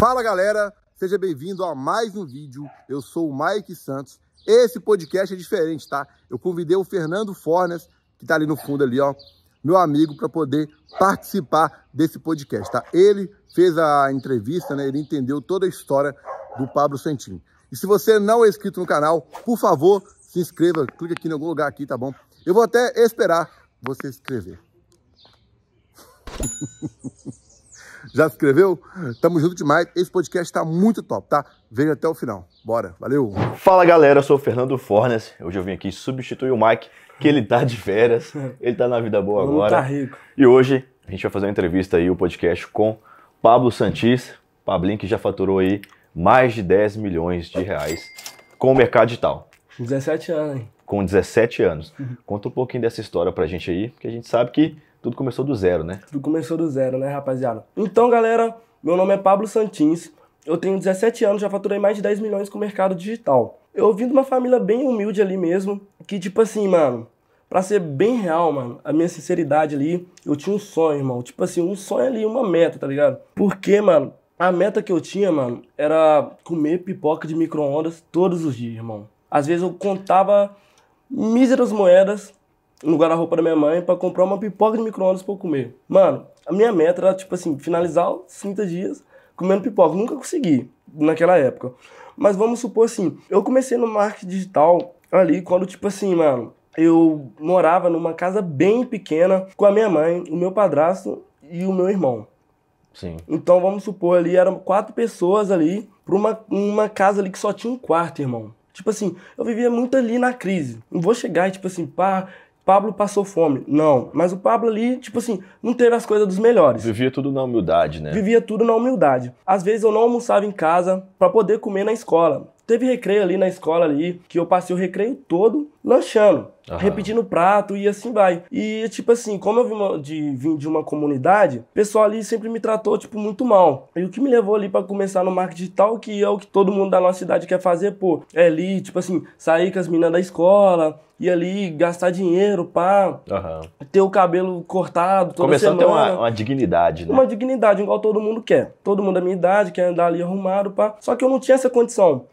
Fala galera, seja bem-vindo a mais um vídeo. Eu sou o Mike Santos. Esse podcast é diferente, tá? Eu convidei o Fernando Fornes, que tá ali no fundo ali, ó, meu amigo, para poder participar desse podcast, tá? Ele fez a entrevista, né? Ele entendeu toda a história do Pablo Santim. E se você não é inscrito no canal, por favor, se inscreva, Clique aqui em algum lugar aqui, tá bom? Eu vou até esperar você se inscrever. Já se inscreveu? Tamo junto demais. Esse podcast tá muito top, tá? Veja até o final. Bora, valeu! Fala galera, eu sou o Fernando Fornes. Hoje eu vim aqui substituir o Mike, que ele tá de férias, ele tá na vida boa agora. Tá rico. E hoje a gente vai fazer uma entrevista aí, o um podcast com Pablo Santis, Pablinho que já faturou aí mais de 10 milhões de reais com o mercado digital. 17 anos, hein? Com 17 anos. Uhum. Conta um pouquinho dessa história pra gente aí, porque a gente sabe que tudo começou do zero, né? Tudo começou do zero, né, rapaziada? Então, galera, meu nome é Pablo Santins. Eu tenho 17 anos, já faturei mais de 10 milhões com o mercado digital. Eu vim de uma família bem humilde ali mesmo, que tipo assim, mano, pra ser bem real, mano, a minha sinceridade ali, eu tinha um sonho, irmão. Tipo assim, um sonho ali, uma meta, tá ligado? Porque, mano, a meta que eu tinha, mano, era comer pipoca de micro-ondas todos os dias, irmão. Às vezes eu contava míseras moedas no guarda-roupa da minha mãe para comprar uma pipoca de micro-ondas pra eu comer. Mano, a minha meta era, tipo assim, finalizar os 30 dias comendo pipoca. Nunca consegui naquela época. Mas vamos supor assim, eu comecei no marketing digital ali quando, tipo assim, mano, eu morava numa casa bem pequena com a minha mãe, o meu padrasto e o meu irmão. Sim. Então vamos supor ali, eram quatro pessoas ali pra uma, uma casa ali que só tinha um quarto, irmão. Tipo assim, eu vivia muito ali na crise. Não vou chegar e, tipo assim, pá, Pablo passou fome. Não. Mas o Pablo ali, tipo assim, não teve as coisas dos melhores. Vivia tudo na humildade, né? Vivia tudo na humildade. Às vezes eu não almoçava em casa para poder comer na escola. Teve recreio ali na escola ali, que eu passei o recreio todo lanchando, Aham. repetindo prato e assim vai. E tipo assim, como eu vim de, vim de uma comunidade, o pessoal ali sempre me tratou tipo muito mal. E o que me levou ali para começar no marketing digital, que é o que todo mundo da nossa cidade quer fazer, pô, é ali, tipo assim, sair com as meninas da escola, e ali gastar dinheiro, pá, uhum. ter o cabelo cortado toda Começando semana. a ter uma, uma, dignidade, né? Uma dignidade, igual todo mundo quer. Todo mundo da minha idade quer andar ali arrumado, pá. Só que eu não tinha essa condição.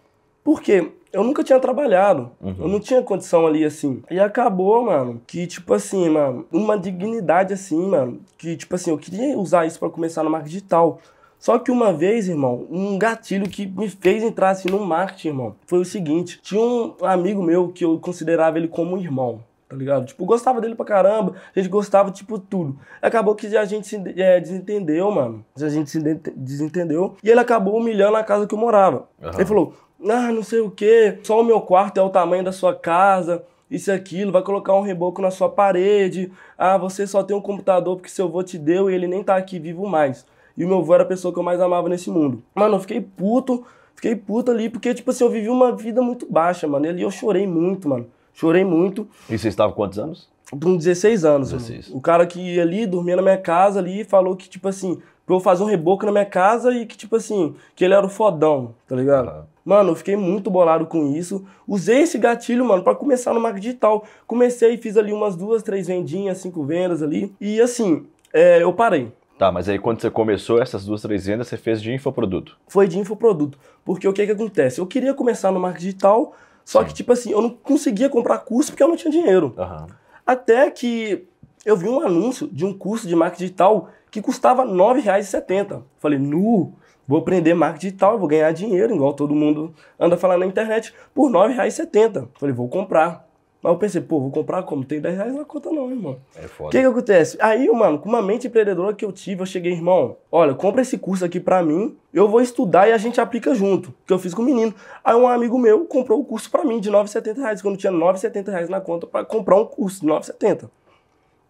Por quê? Eu nunca tinha trabalhado. Uhum. Eu não tinha condição ali, assim. E acabou, mano, que, tipo assim, mano, uma dignidade assim, mano. Que, tipo assim, eu queria usar isso para começar no marketing digital. Só que uma vez, irmão, um gatilho que me fez entrar assim no marketing, irmão, foi o seguinte: tinha um amigo meu que eu considerava ele como um irmão tá ligado? Tipo, gostava dele pra caramba, a gente gostava, tipo, tudo. Acabou que a gente se é, desentendeu, mano. A gente se desentendeu e ele acabou humilhando a casa que eu morava. Uhum. Ele falou, ah, não sei o que só o meu quarto é o tamanho da sua casa, isso e aquilo, vai colocar um reboco na sua parede, ah, você só tem um computador porque seu avô te deu e ele nem tá aqui vivo mais. E o meu avô era a pessoa que eu mais amava nesse mundo. Mano, eu fiquei puto, fiquei puto ali, porque, tipo assim, eu vivi uma vida muito baixa, mano. E ali eu chorei muito, mano. Chorei muito. E você estava com quantos anos? Com 16 anos. 16. Mano. O cara que ia ali, dormia na minha casa ali, falou que, tipo assim, pra eu fazer um reboco na minha casa e que, tipo assim, que ele era o fodão, tá ligado? Mano, eu fiquei muito bolado com isso. Usei esse gatilho, mano, para começar no marketing digital. Comecei, e fiz ali umas duas, três vendinhas, cinco vendas ali. E assim, é, eu parei. Tá, mas aí quando você começou essas duas, três vendas, você fez de infoproduto? Foi de infoproduto. Porque o que, que acontece? Eu queria começar no marketing digital, só Sim. que, tipo assim, eu não conseguia comprar curso porque eu não tinha dinheiro. Uhum. Até que eu vi um anúncio de um curso de marketing digital que custava R$ 9,70. Falei, nu, vou aprender marketing digital, vou ganhar dinheiro, igual todo mundo anda falando na internet, por R$ 9,70. Falei, vou comprar. Mas eu pensei, pô, vou comprar como? Tem 10 reais na conta não, irmão. É foda. O que que acontece? Aí, mano, com uma mente empreendedora que eu tive, eu cheguei, irmão, olha, compra esse curso aqui pra mim, eu vou estudar e a gente aplica junto, que eu fiz com o menino. Aí um amigo meu comprou o curso pra mim de 9,70 reais, quando tinha 9,70 reais na conta pra comprar um curso de 9,70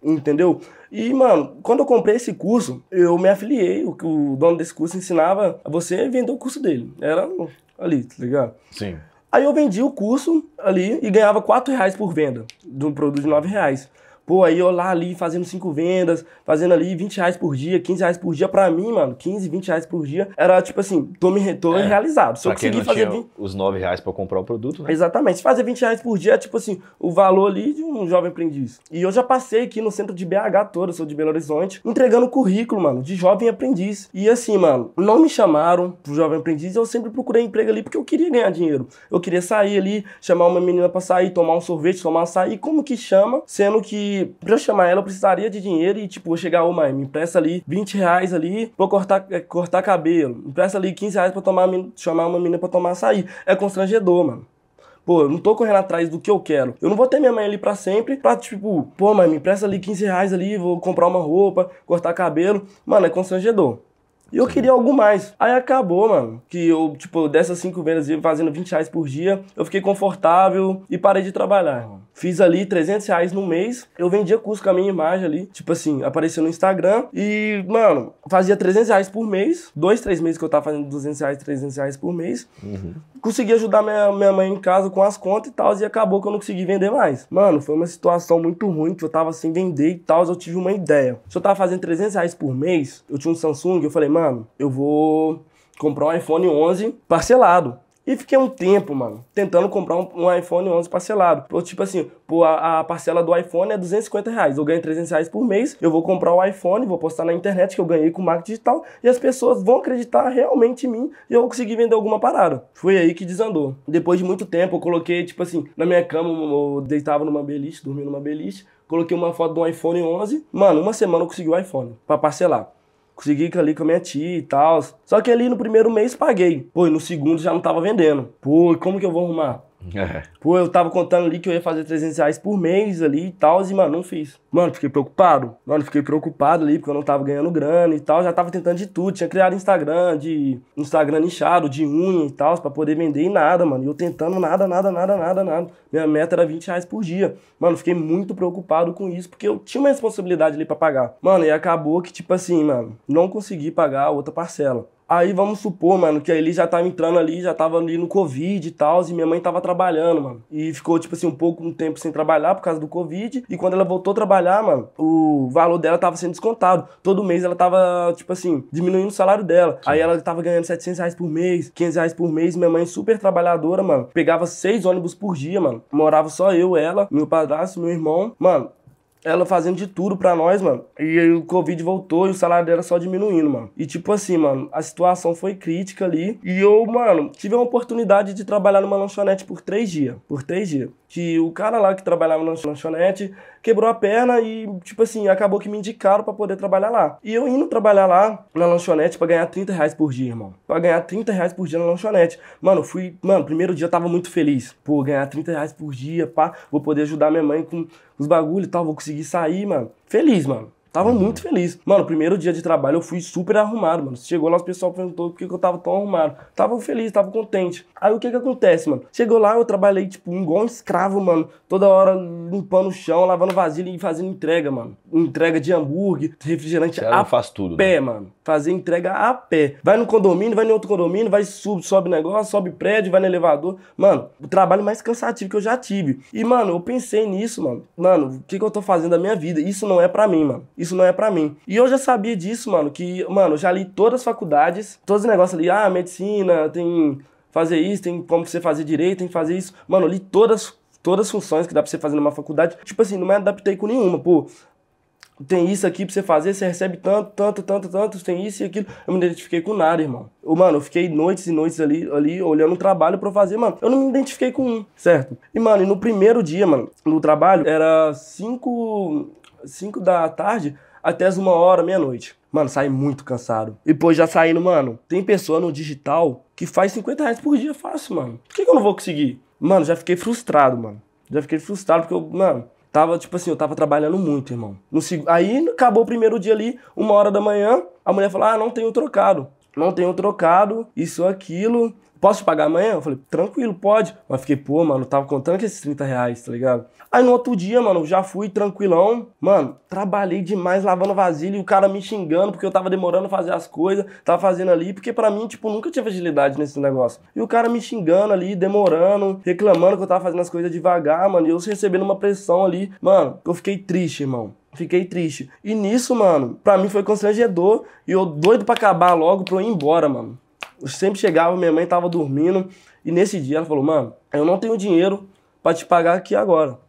entendeu? E, mano, quando eu comprei esse curso, eu me afiliei, o que o dono desse curso ensinava, você vender o curso dele. Era ali, tá ligado? Sim. Aí eu vendia o curso ali e ganhava quatro reais por venda, de um produto de 9 reais. Pô, aí eu lá ali fazendo cinco vendas, fazendo ali 20 reais por dia, 15 reais por dia. Pra mim, mano, 15, 20 reais por dia era tipo assim, tô me tô é. realizado. Se pra eu conseguir fazer. 20... Os 9 reais pra comprar o produto, né? Exatamente. Se fazer 20 reais por dia é tipo assim, o valor ali de um jovem aprendiz. E eu já passei aqui no centro de BH todo, sou de Belo Horizonte, entregando currículo, mano, de jovem aprendiz. E assim, mano, não me chamaram pro jovem aprendiz, eu sempre procurei emprego ali porque eu queria ganhar dinheiro. Eu queria sair ali, chamar uma menina pra sair, tomar um sorvete, tomar um açaí. Como que chama? Sendo que pra eu chamar ela eu precisaria de dinheiro e, tipo, vou chegar, ô oh, mãe, me empresta ali 20 reais ali pra cortar, eh, cortar cabelo, me empresta ali 15 reais pra tomar, chamar uma menina pra tomar açaí. É constrangedor, mano. Pô, eu não tô correndo atrás do que eu quero. Eu não vou ter minha mãe ali pra sempre pra, tipo, pô, mãe, me empresta ali 15 reais ali, vou comprar uma roupa, cortar cabelo. Mano, é constrangedor. E eu queria algo mais. Aí acabou, mano. Que eu, tipo, dessas cinco vendas, fazendo 20 reais por dia, eu fiquei confortável e parei de trabalhar, mano. Fiz ali 300 reais no mês. Eu vendia curso com a minha imagem ali. Tipo assim, apareceu no Instagram. E, mano, fazia 300 reais por mês. Dois, três meses que eu tava fazendo 200 reais, 300 reais por mês. Uhum. Consegui ajudar minha, minha mãe em casa com as contas e tal. E acabou que eu não consegui vender mais. Mano, foi uma situação muito ruim. Que eu tava sem vender e tal. Eu tive uma ideia. Se eu tava fazendo 300 reais por mês, eu tinha um Samsung. Eu falei, mano, eu vou comprar um iPhone 11 parcelado. E fiquei um tempo, mano, tentando comprar um, um iPhone 11 parcelado. Eu, tipo assim, pô, a, a, parcela do iPhone é 250 reais. Eu ganho 300 reais por mês, eu vou comprar o iPhone, vou postar na internet que eu ganhei com marketing digital e as pessoas vão acreditar realmente em mim e eu vou conseguir vender alguma parada. Foi aí que desandou. Depois de muito tempo, eu coloquei, tipo assim, na minha cama, eu deitava numa beliche, dormia numa beliche, coloquei uma foto do iPhone 11. Mano, uma semana eu consegui o iPhone para parcelar consegui ali com a minha tia e tal. Só que ali no primeiro mês paguei. Pô, e no segundo já não tava vendendo. Pô, como que eu vou arrumar? É. Pô, eu tava contando ali que eu ia fazer 300 reais por mês ali e tal, e, mano, não fiz. Mano, fiquei preocupado. Mano, fiquei preocupado ali, porque eu não tava ganhando grana e tal. Já tava tentando de tudo. Tinha criado Instagram, de Instagram inchado, de unha e tal, pra poder vender e nada, mano. E eu tentando nada, nada, nada, nada, nada. Minha meta era 20 reais por dia. Mano, fiquei muito preocupado com isso, porque eu tinha uma responsabilidade ali pra pagar. Mano, e acabou que, tipo assim, mano, não consegui pagar a outra parcela. Aí vamos supor, mano, que ele já tava entrando ali, já tava ali no Covid e tal, e minha mãe tava trabalhando, mano. E ficou, tipo assim, um pouco, um tempo sem trabalhar por causa do Covid. E quando ela voltou a trabalhar, mano, o valor dela tava sendo descontado. Todo mês ela tava, tipo assim, diminuindo o salário dela. Aí ela tava ganhando 700 reais por mês, 500 reais por mês. Minha mãe super trabalhadora, mano. Pegava seis ônibus por dia, mano. Morava só eu, ela, meu padrasto, meu irmão. Mano, ela fazendo de tudo pra nós, mano. E aí o Covid voltou e o salário dela só diminuindo, mano. E tipo assim, mano, a situação foi crítica ali. E eu, mano, tive a oportunidade de trabalhar numa lanchonete por três dias. Por três dias. Que o cara lá que trabalhava na lanchonete quebrou a perna e, tipo assim, acabou que me indicaram para poder trabalhar lá. E eu indo trabalhar lá na lanchonete para ganhar 30 reais por dia, irmão. Pra ganhar 30 reais por dia na lanchonete. Mano, fui. Mano, primeiro dia eu tava muito feliz. Pô, ganhar 30 reais por dia, pá. Vou poder ajudar minha mãe com os bagulho e tal, vou conseguir sair, mano. Feliz, mano. Tava muito feliz. Mano, primeiro dia de trabalho eu fui super arrumado, mano. Chegou lá, o pessoal perguntou por que, que eu tava tão arrumado. Tava feliz, tava contente. Aí o que que acontece, mano? Chegou lá, eu trabalhei, tipo, igual um escravo, mano. Toda hora limpando o chão, lavando vasilha e fazendo entrega, mano. Entrega de hambúrguer, refrigerante Ela a faz tudo, pé, né? mano. Fazer entrega a pé. Vai no condomínio, vai em outro condomínio, vai sub, sobe negócio, sobe prédio, vai no elevador. Mano, o trabalho mais cansativo que eu já tive. E, mano, eu pensei nisso, mano. Mano, o que que eu tô fazendo da minha vida? Isso não é para mim, mano. Isso isso não é para mim. E eu já sabia disso, mano, que, mano, já li todas as faculdades, todos os negócios ali, ah, medicina, tem fazer isso, tem como você fazer direito, tem que fazer isso. Mano, li todas todas as funções que dá pra você fazer numa faculdade. Tipo assim, não me adaptei com nenhuma, pô. Tem isso aqui pra você fazer, você recebe tanto, tanto, tanto, tanto, tem isso e aquilo. Eu me identifiquei com nada, irmão. Eu, mano, eu fiquei noites e noites ali, ali olhando o trabalho pra fazer, mano. Eu não me identifiquei com um, certo? E, mano, e no primeiro dia, mano, no trabalho, era cinco 5 da tarde até as uma hora, meia-noite. Mano, sai muito cansado. E pô, já saindo, mano, tem pessoa no digital que faz 50 reais por dia fácil, mano. Por que, que eu não vou conseguir? Mano, já fiquei frustrado, mano. Já fiquei frustrado porque eu, mano, tava, tipo assim, eu tava trabalhando muito, irmão. No, aí acabou o primeiro dia ali, uma hora da manhã, a mulher falou: ah, não tenho trocado. Não tenho trocado, isso, aquilo. Posso pagar amanhã? Eu falei, tranquilo, pode. Mas fiquei, pô, mano, tava contando que esses 30 reais, tá ligado? Aí no outro dia, mano, já fui tranquilão. Mano, trabalhei demais lavando vasilha e o cara me xingando porque eu tava demorando a fazer as coisas, tava fazendo ali, porque para mim, tipo, nunca tive agilidade nesse negócio. E o cara me xingando ali, demorando, reclamando que eu tava fazendo as coisas devagar, mano, e eu recebendo uma pressão ali. Mano, eu fiquei triste, irmão. Fiquei triste. E nisso, mano, pra mim foi constrangedor e eu doido pra acabar logo pra eu ir embora, mano. Eu sempre chegava, minha mãe tava dormindo e nesse dia ela falou: Mano, eu não tenho dinheiro para te pagar aqui agora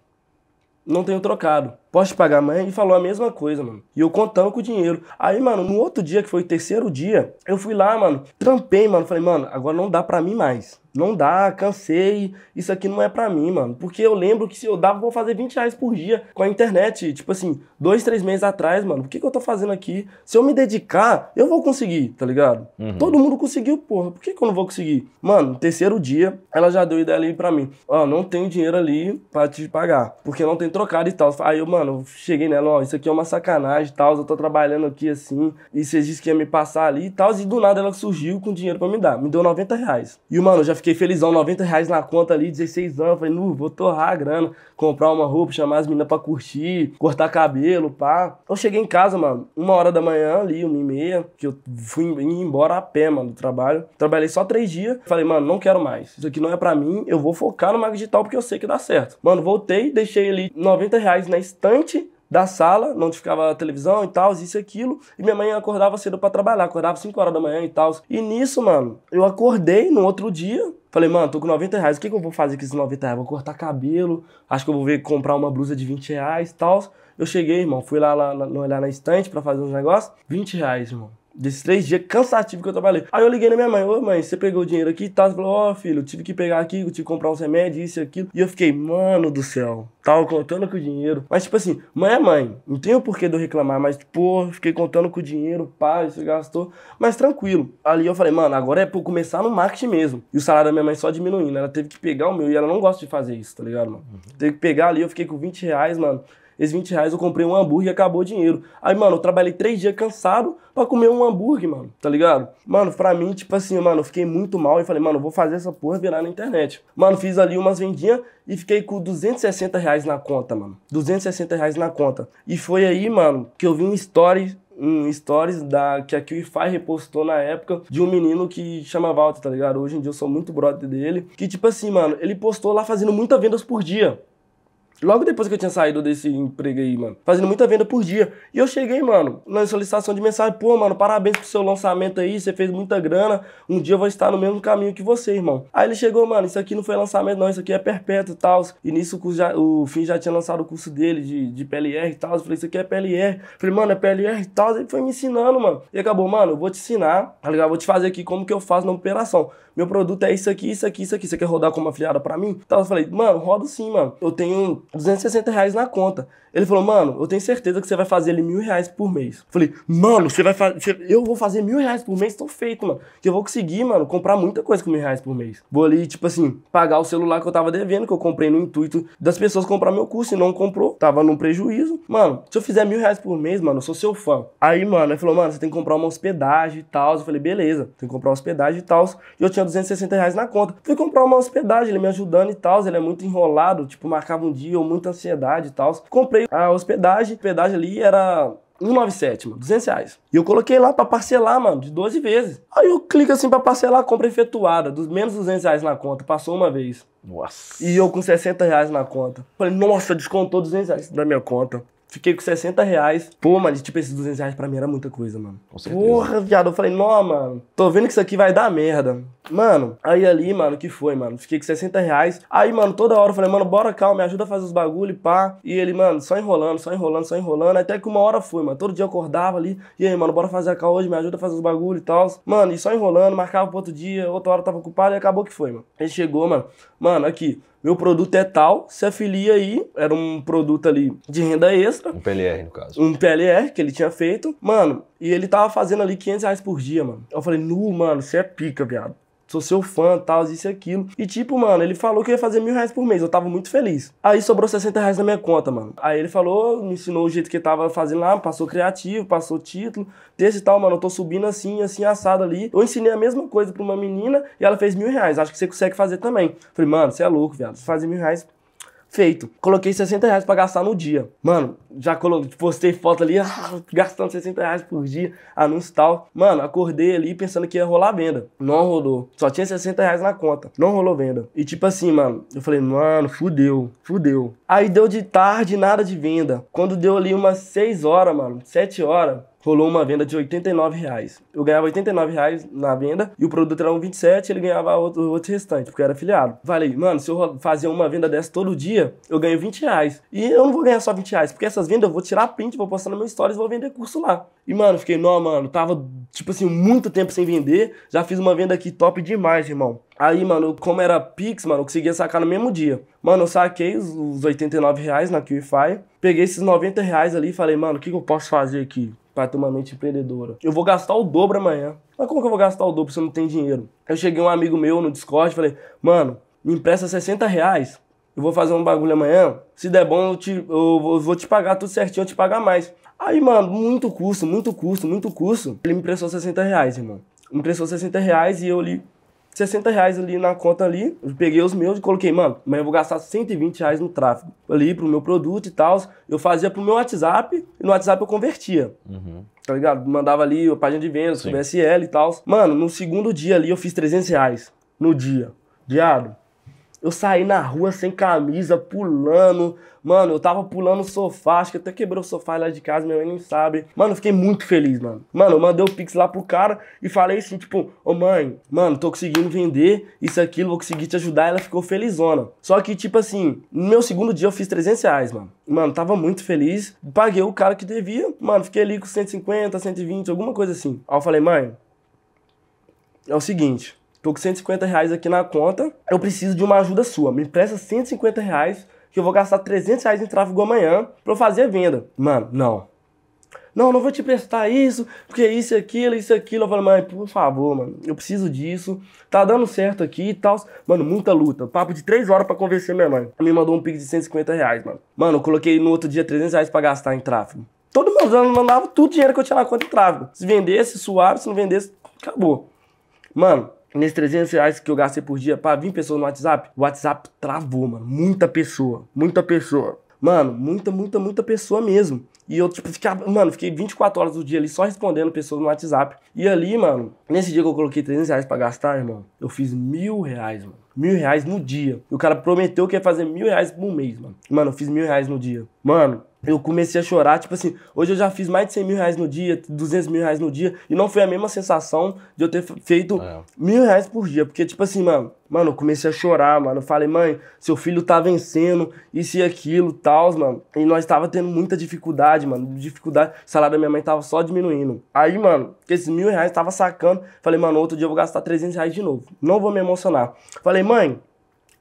não tenho trocado. Posso te pagar amanhã? E falou a mesma coisa, mano. E eu contando com o dinheiro. Aí, mano, no outro dia, que foi o terceiro dia, eu fui lá, mano, trampei, mano. Falei, mano, agora não dá pra mim mais. Não dá, cansei, isso aqui não é para mim, mano. Porque eu lembro que se eu dava, vou fazer 20 reais por dia com a internet. Tipo assim, dois, três meses atrás, mano, por que, que eu tô fazendo aqui? Se eu me dedicar, eu vou conseguir, tá ligado? Uhum. Todo mundo conseguiu, porra. Por que, que eu não vou conseguir? Mano, terceiro dia, ela já deu ideia ali pra mim. Ó, oh, não tenho dinheiro ali pra te pagar. Porque não tem trocado e tal. Aí eu, mano, cheguei nela, ó, oh, isso aqui é uma sacanagem e tal. Eu tô trabalhando aqui assim. E vocês disse que ia me passar ali e tal. E do nada ela surgiu com dinheiro pra me dar. Me deu 90 reais. E, mano, eu já fiquei fiquei felizão, 90 reais na conta ali, 16 anos. Falei, nu, vou torrar a grana, comprar uma roupa, chamar as meninas pra curtir, cortar cabelo, pá. Então, eu cheguei em casa, mano, uma hora da manhã ali, uma e meia, que eu fui embora a pé, mano, do trabalho. Trabalhei só três dias. Falei, mano, não quero mais. Isso aqui não é pra mim, eu vou focar no marketing digital porque eu sei que dá certo. Mano, voltei, deixei ali 90 reais na estante da sala, onde ficava a televisão e tal, isso e aquilo. E minha mãe acordava cedo para trabalhar, acordava 5 horas da manhã e tal. E nisso, mano, eu acordei no outro dia. Falei, mano, tô com 90 reais, o que, que eu vou fazer com esses 90 reais? Vou cortar cabelo, acho que eu vou ver comprar uma blusa de 20 reais e tal. Eu cheguei, irmão, fui lá, lá, lá olhar na estante para fazer uns negócios, 20 reais, irmão desses três dias cansativo que eu trabalhei. Aí eu liguei na minha mãe, ô mãe, você pegou o dinheiro aqui tá? falou, ó filho, tive que pegar aqui, tive que comprar uns remédios, isso e aquilo. E eu fiquei, mano do céu, tava contando com o dinheiro. Mas tipo assim, mãe é mãe, não tem o porquê de eu reclamar, mas pô, fiquei contando com o dinheiro, pá, isso gastou. Mas tranquilo. Ali eu falei, mano, agora é por começar no marketing mesmo. E o salário da minha mãe só diminuindo, ela teve que pegar o meu e ela não gosta de fazer isso, tá ligado, mano? Uhum. Teve que pegar ali, eu fiquei com 20 reais, mano. Esses 20 reais eu comprei um hambúrguer e acabou o dinheiro. Aí, mano, eu trabalhei três dias cansado pra comer um hambúrguer, mano, tá ligado? Mano, pra mim, tipo assim, mano, eu fiquei muito mal e falei, mano, vou fazer essa porra virar na internet. Mano, fiz ali umas vendinhas e fiquei com 260 reais na conta, mano. 260 reais na conta. E foi aí, mano, que eu vi um story um stories da, que a QIFI repostou na época de um menino que chama Walter, tá ligado? Hoje em dia eu sou muito brother dele. Que tipo assim, mano, ele postou lá fazendo muitas vendas por dia. Logo depois que eu tinha saído desse emprego aí, mano, fazendo muita venda por dia. E eu cheguei, mano, na solicitação de mensagem, pô, mano, parabéns pro seu lançamento aí, você fez muita grana, um dia eu vou estar no mesmo caminho que você, irmão. Aí ele chegou, mano, isso aqui não foi lançamento não, isso aqui é perpétuo e tal. E nisso o, já, o Fim já tinha lançado o curso dele de, de PLR e tal. Eu falei, isso aqui é PLR. falei, mano, é PLR e tal. Ele foi me ensinando, mano. E acabou, mano, eu vou te ensinar, tá ligado? Eu vou te fazer aqui como que eu faço na operação meu produto é isso aqui, isso aqui, isso aqui, você quer rodar como afiliado para mim? Então eu falei, mano, rodo sim, mano. Eu tenho 260 reais na conta. Ele falou, mano, eu tenho certeza que você vai fazer ali mil reais por mês. Falei, mano, você vai fazer. Eu vou fazer mil reais por mês, tô feito, mano. Que eu vou conseguir, mano, comprar muita coisa com mil reais por mês. Vou ali, tipo assim, pagar o celular que eu tava devendo, que eu comprei no intuito das pessoas comprar meu curso e não comprou. Tava num prejuízo. Mano, se eu fizer mil reais por mês, mano, eu sou seu fã. Aí, mano, ele falou, mano, você tem que comprar uma hospedagem e tal. Eu falei, beleza, tem que comprar hospedagem e tal. E eu tinha 260 reais na conta. Fui comprar uma hospedagem, ele me ajudando e tal. Ele é muito enrolado, tipo, marcava um dia, ou muita ansiedade e tal. Comprei a hospedagem, a hospedagem ali era 197, mano, 200 reais. E eu coloquei lá pra parcelar, mano, de 12 vezes. Aí eu clico assim pra parcelar, compra efetuada, dos menos 200 reais na conta, passou uma vez. Nossa. E eu com 60 reais na conta. Falei, nossa, descontou 200 reais da minha conta. Fiquei com 60 reais. Pô, mano, tipo, esses 200 reais pra mim era muita coisa, mano. Com certeza. Porra, viado. Eu falei, não, mano, tô vendo que isso aqui vai dar merda. Mano, aí ali, mano, que foi, mano? Fiquei com 60 reais. Aí, mano, toda hora eu falei, mano, bora calma, me ajuda a fazer os bagulho, pá. E ele, mano, só enrolando, só enrolando, só enrolando. Até que uma hora foi, mano. Todo dia eu acordava ali. E aí, mano, bora fazer a cal hoje, me ajuda a fazer os bagulho e tal. Mano, e só enrolando, marcava pro outro dia, outra hora eu tava ocupado e acabou que foi, mano. Ele chegou, mano. Mano, aqui, meu produto é tal, se afilia aí. Era um produto ali de renda extra. Um PLR, no caso. Um PLR que ele tinha feito. Mano, e ele tava fazendo ali 500 reais por dia, mano. Eu falei, nu, mano, você é pica, viado sou seu fã, tal, isso e aquilo. E tipo, mano, ele falou que ia fazer mil reais por mês, eu tava muito feliz. Aí sobrou 60 reais na minha conta, mano. Aí ele falou, me ensinou o jeito que tava fazendo lá, passou criativo, passou título, texto e tal, mano, eu tô subindo assim, assim, assado ali. Eu ensinei a mesma coisa pra uma menina e ela fez mil reais, acho que você consegue fazer também. Falei, mano, você é louco, viado, fazer mil reais feito. Coloquei 60 reais pra gastar no dia. Mano, já coloquei, postei foto ali, ah, gastando 60 reais por dia, anúncio e tal. Mano, acordei ali pensando que ia rolar venda. Não rolou. Só tinha 60 reais na conta. Não rolou venda. E tipo assim, mano, eu falei, mano, fudeu, fudeu. Aí deu de tarde, nada de venda. Quando deu ali umas 6 horas, mano, 7 horas, rolou uma venda de 89 reais. Eu ganhava 89 reais na venda e o produto era 1,27 ele ganhava outro, outro restante, porque eu era afiliado. Falei, mano, se eu fazer uma venda dessa todo dia, eu ganho 20 reais. E eu não vou ganhar só 20 reais, porque essas vendas eu vou tirar print, vou postar no meu stories vou vender curso lá. E, mano, fiquei, não, mano, tava, tipo assim, muito tempo sem vender. Já fiz uma venda aqui top demais, irmão. Aí, mano, como era Pix, mano, eu conseguia sacar no mesmo dia. Mano, eu saquei os, os 89 reais na QFI, peguei esses 90 reais ali e falei, mano, o que, que eu posso fazer aqui? para ter uma mente empreendedora. Eu vou gastar o dobro amanhã. Mas como que eu vou gastar o dobro se eu não tenho dinheiro? Eu cheguei um amigo meu no Discord e falei, mano, me empresta 60 reais. Eu vou fazer um bagulho amanhã. Se der bom, eu, te, eu vou te pagar tudo certinho, eu te pagar mais. Aí, mano, muito custo, muito custo, muito custo. Ele me emprestou 60 reais, irmão. Me emprestou 60 reais e eu li 60 reais ali na conta ali, peguei os meus e coloquei, mano, mas eu vou gastar 120 reais no tráfego ali pro meu produto e tal. Eu fazia pro meu WhatsApp e no WhatsApp eu convertia. Uhum. Tá ligado? Mandava ali a página de vendas, o BSL e tal. Mano, no segundo dia ali eu fiz 300 reais no dia. diabo. Eu saí na rua sem camisa, pulando. Mano, eu tava pulando o sofá, acho que até quebrou o sofá lá de casa, minha mãe nem sabe. Mano, eu fiquei muito feliz, mano. Mano, eu mandei o Pix lá pro cara e falei assim, tipo, ô oh, mãe, mano, tô conseguindo vender isso, aquilo, vou conseguir te ajudar. Ela ficou felizona. Só que, tipo assim, no meu segundo dia eu fiz 300 reais, mano. Mano, tava muito feliz. Paguei o cara que devia, mano, fiquei ali com 150, 120, alguma coisa assim. Aí eu falei, mãe, é o seguinte, tô com 150 reais aqui na conta, eu preciso de uma ajuda sua. Me empresta 150 reais que eu vou gastar 300 reais em tráfego amanhã pra eu fazer a venda. Mano, não. Não, não vou te prestar isso, porque isso, aquilo, isso, aquilo. Eu falo, mãe, por favor, mano, eu preciso disso. Tá dando certo aqui e tal. Mano, muita luta. Papo de três horas para convencer minha mãe. Ela me mandou um pix de 150 reais, mano. Mano, eu coloquei no outro dia 300 reais pra gastar em tráfego. Todo mundo ano mandava tudo o dinheiro que eu tinha na conta em tráfego. Se vendesse, suave, se não vendesse, acabou. Mano, Nesses 300 reais que eu gastei por dia para 20 pessoas no WhatsApp, o WhatsApp travou, mano. Muita pessoa, muita pessoa. Mano, muita, muita, muita pessoa mesmo. E eu, tipo, ficava, mano, fiquei 24 horas do dia ali só respondendo pessoas no WhatsApp. E ali, mano, nesse dia que eu coloquei 300 reais pra gastar, irmão, eu fiz mil reais, mano. Mil reais no dia. E o cara prometeu que ia fazer mil reais por mês, mano. Mano, eu fiz mil reais no dia. Mano, eu comecei a chorar, tipo assim, hoje eu já fiz mais de 100 mil reais no dia, 200 mil reais no dia, e não foi a mesma sensação de eu ter feito é. mil reais por dia, porque tipo assim, mano, mano, eu comecei a chorar, mano, eu falei, mãe, seu filho tá vencendo, isso e aquilo, tal, mano, e nós tava tendo muita dificuldade, mano, dificuldade, o salário da minha mãe tava só diminuindo, aí, mano, esses mil reais tava sacando, falei, mano, outro dia eu vou gastar 300 reais de novo, não vou me emocionar, falei, mãe,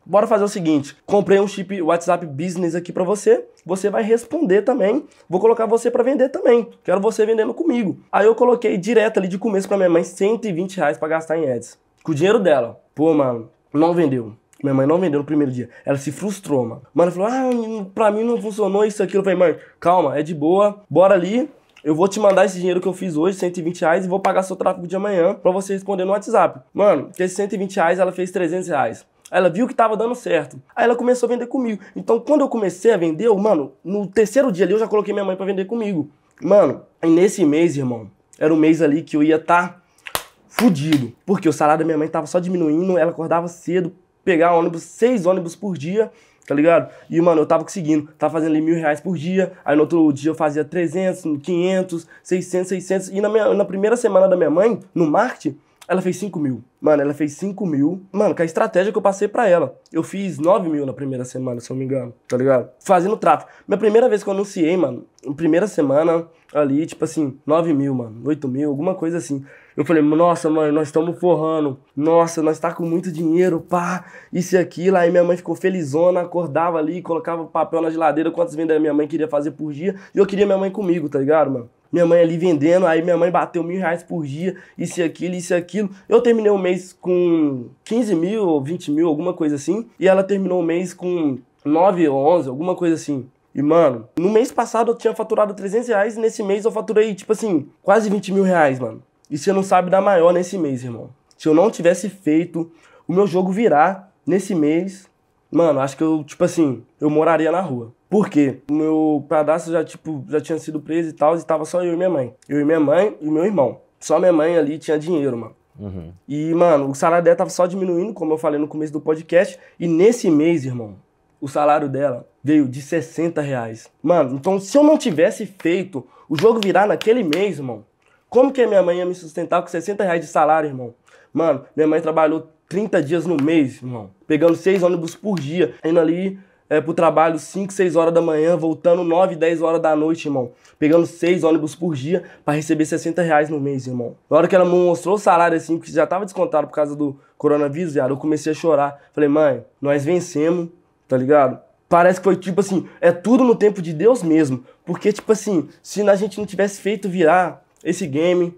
Bora fazer o seguinte: comprei um chip WhatsApp Business aqui para você. Você vai responder também. Vou colocar você para vender também. Quero você vendendo comigo. Aí eu coloquei direto ali de começo para minha mãe 120 reais para gastar em ads. Com o dinheiro dela. Pô, mano, não vendeu. Minha mãe não vendeu no primeiro dia. Ela se frustrou, mano. Mano, falou: ah, pra mim não funcionou isso, aquilo. Eu falei, mãe, calma, é de boa. Bora ali. Eu vou te mandar esse dinheiro que eu fiz hoje, 120 reais, e vou pagar seu tráfego de amanhã pra você responder no WhatsApp. Mano, que esses 120 reais ela fez 300 reais ela viu que tava dando certo. Aí ela começou a vender comigo. Então, quando eu comecei a vender, eu, mano, no terceiro dia ali eu já coloquei minha mãe para vender comigo. Mano, aí nesse mês, irmão, era o mês ali que eu ia estar tá fudido. Porque o salário da minha mãe tava só diminuindo, ela acordava cedo, pegar ônibus, seis ônibus por dia, tá ligado? E, mano, eu tava conseguindo, tava fazendo ali mil reais por dia, aí no outro dia eu fazia 300, 500, 600, 600, e na, minha, na primeira semana da minha mãe, no marketing, ela fez 5 mil. Mano, ela fez 5 mil. Mano, com é a estratégia que eu passei pra ela. Eu fiz 9 mil na primeira semana, se eu não me engano. Tá ligado? Fazendo tráfego. Minha primeira vez que eu anunciei, mano, primeira semana ali, tipo assim, 9 mil, mano. 8 mil, alguma coisa assim. Eu falei, nossa, mãe, nós estamos forrando. Nossa, nós tá com muito dinheiro, pá. Isso e aquilo. Aí minha mãe ficou felizona, acordava ali, colocava papel na geladeira, quantas vendas minha mãe queria fazer por dia. E eu queria minha mãe comigo, tá ligado, mano? minha mãe ali vendendo, aí minha mãe bateu mil reais por dia, isso e aquilo, isso e aquilo. Eu terminei o mês com 15 mil ou 20 mil, alguma coisa assim, e ela terminou o mês com 9 ou 11, alguma coisa assim. E, mano, no mês passado eu tinha faturado 300 reais e nesse mês eu faturei, tipo assim, quase 20 mil reais, mano. E você não sabe dar maior nesse mês, irmão. Se eu não tivesse feito o meu jogo virar nesse mês, mano, acho que eu, tipo assim, eu moraria na rua. Por quê? Meu padrasto já, tipo, já tinha sido preso e tal, e tava só eu e minha mãe. Eu e minha mãe e meu irmão. Só minha mãe ali tinha dinheiro, mano. Uhum. E, mano, o salário dela tava só diminuindo, como eu falei no começo do podcast. E nesse mês, irmão, o salário dela veio de 60 reais. Mano, então se eu não tivesse feito o jogo virar naquele mês, irmão, como que a minha mãe ia me sustentar com 60 reais de salário, irmão? Mano, minha mãe trabalhou 30 dias no mês, irmão, pegando seis ônibus por dia, indo ali é, pro trabalho 5, 6 horas da manhã, voltando 9, 10 horas da noite, irmão. Pegando 6 ônibus por dia para receber 60 reais no mês, irmão. Na hora que ela me mostrou o salário, assim, que já tava descontado por causa do coronavírus, viado, eu comecei a chorar. Falei, mãe, nós vencemos, tá ligado? Parece que foi tipo assim, é tudo no tempo de Deus mesmo. Porque, tipo assim, se a gente não tivesse feito virar esse game,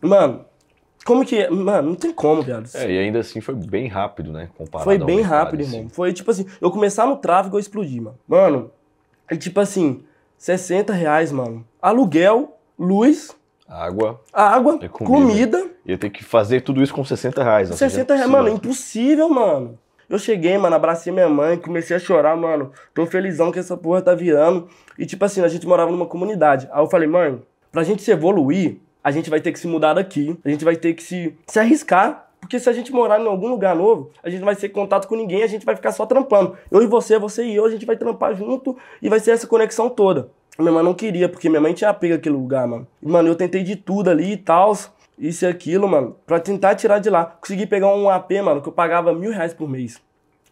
mano, como que. É? Mano, não tem como, viado. É, e ainda assim foi bem rápido, né? Comparado foi bem rápido, assim. irmão. Foi tipo assim, eu começar no tráfego, eu explodi, mano. Mano, é tipo assim, 60 reais, mano. Aluguel, luz. Água. Água, e é comida. comida. Ia ter que fazer tudo isso com 60 reais. 60 assim, é reais, mano, impossível, mano. Eu cheguei, mano, abracei minha mãe, comecei a chorar, mano. Tô felizão que essa porra tá virando. E tipo assim, a gente morava numa comunidade. Aí eu falei, mãe, pra gente se evoluir, a gente vai ter que se mudar daqui, a gente vai ter que se, se arriscar porque se a gente morar em algum lugar novo, a gente não vai ter contato com ninguém, a gente vai ficar só trampando. Eu e você, você e eu, a gente vai trampar junto e vai ser essa conexão toda. Minha mãe não queria, porque minha mãe tinha apego àquele lugar, mano. E, mano, eu tentei de tudo ali e tal, isso e aquilo, mano, pra tentar tirar de lá. Consegui pegar um AP, mano, que eu pagava mil reais por mês.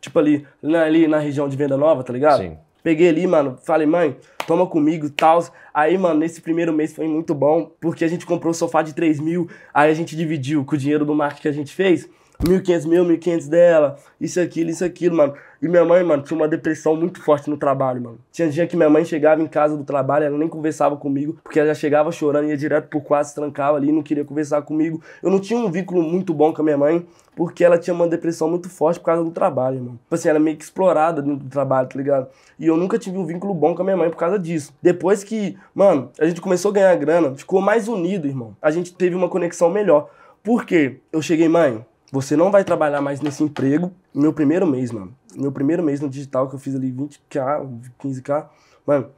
Tipo ali, ali na região de Venda Nova, tá ligado? Sim. Peguei ali, mano, falei, mãe, toma comigo e tal. Aí, mano, nesse primeiro mês foi muito bom, porque a gente comprou o sofá de 3 mil, aí a gente dividiu com o dinheiro do marketing que a gente fez, 1.500 mil, 1.500 dela, isso, aquilo, isso, aquilo, mano. E minha mãe, mano, tinha uma depressão muito forte no trabalho, mano. Tinha dia que minha mãe chegava em casa do trabalho, ela nem conversava comigo, porque ela já chegava chorando, ia direto por quase, trancava ali, não queria conversar comigo. Eu não tinha um vínculo muito bom com a minha mãe, porque ela tinha uma depressão muito forte por causa do trabalho, mano. Tipo assim, ela é meio que explorada dentro do trabalho, tá ligado? E eu nunca tive um vínculo bom com a minha mãe por causa disso. Depois que, mano, a gente começou a ganhar grana, ficou mais unido, irmão. A gente teve uma conexão melhor. Por quê? Eu cheguei, mãe, você não vai trabalhar mais nesse emprego no meu primeiro mês, mano. No meu primeiro mês no digital que eu fiz ali 20k, 15k, mano,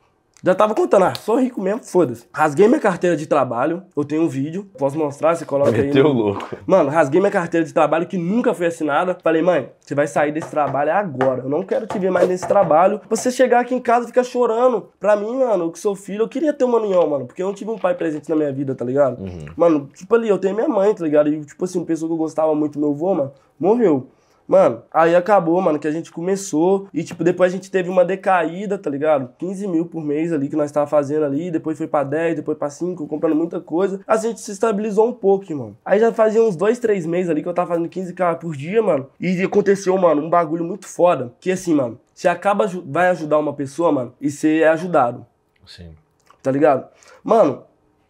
já tava contando, ah, sou rico mesmo, foda-se. Rasguei minha carteira de trabalho, eu tenho um vídeo, posso mostrar, você coloca Meteu aí. Meteu no... louco. Mano, rasguei minha carteira de trabalho que nunca foi assinada. Falei, mãe, você vai sair desse trabalho agora. Eu não quero te ver mais nesse trabalho. Você chegar aqui em casa e ficar chorando. Pra mim, mano, que sou filho, eu queria ter um maninhão, mano, porque eu não tive um pai presente na minha vida, tá ligado? Uhum. Mano, tipo ali, eu tenho minha mãe, tá ligado? E, tipo assim, uma pessoa que eu gostava muito, meu avô, mano, morreu. Mano, aí acabou, mano, que a gente começou e, tipo, depois a gente teve uma decaída, tá ligado? 15 mil por mês ali que nós tava fazendo ali, depois foi pra 10, depois pra 5, comprando muita coisa. Assim, a gente se estabilizou um pouco, mano. Aí já fazia uns 2, 3 meses ali que eu tava fazendo 15k por dia, mano. E aconteceu, mano, um bagulho muito foda. Que assim, mano, você acaba, vai ajudar uma pessoa, mano, e você é ajudado. Sim. Tá ligado? Mano,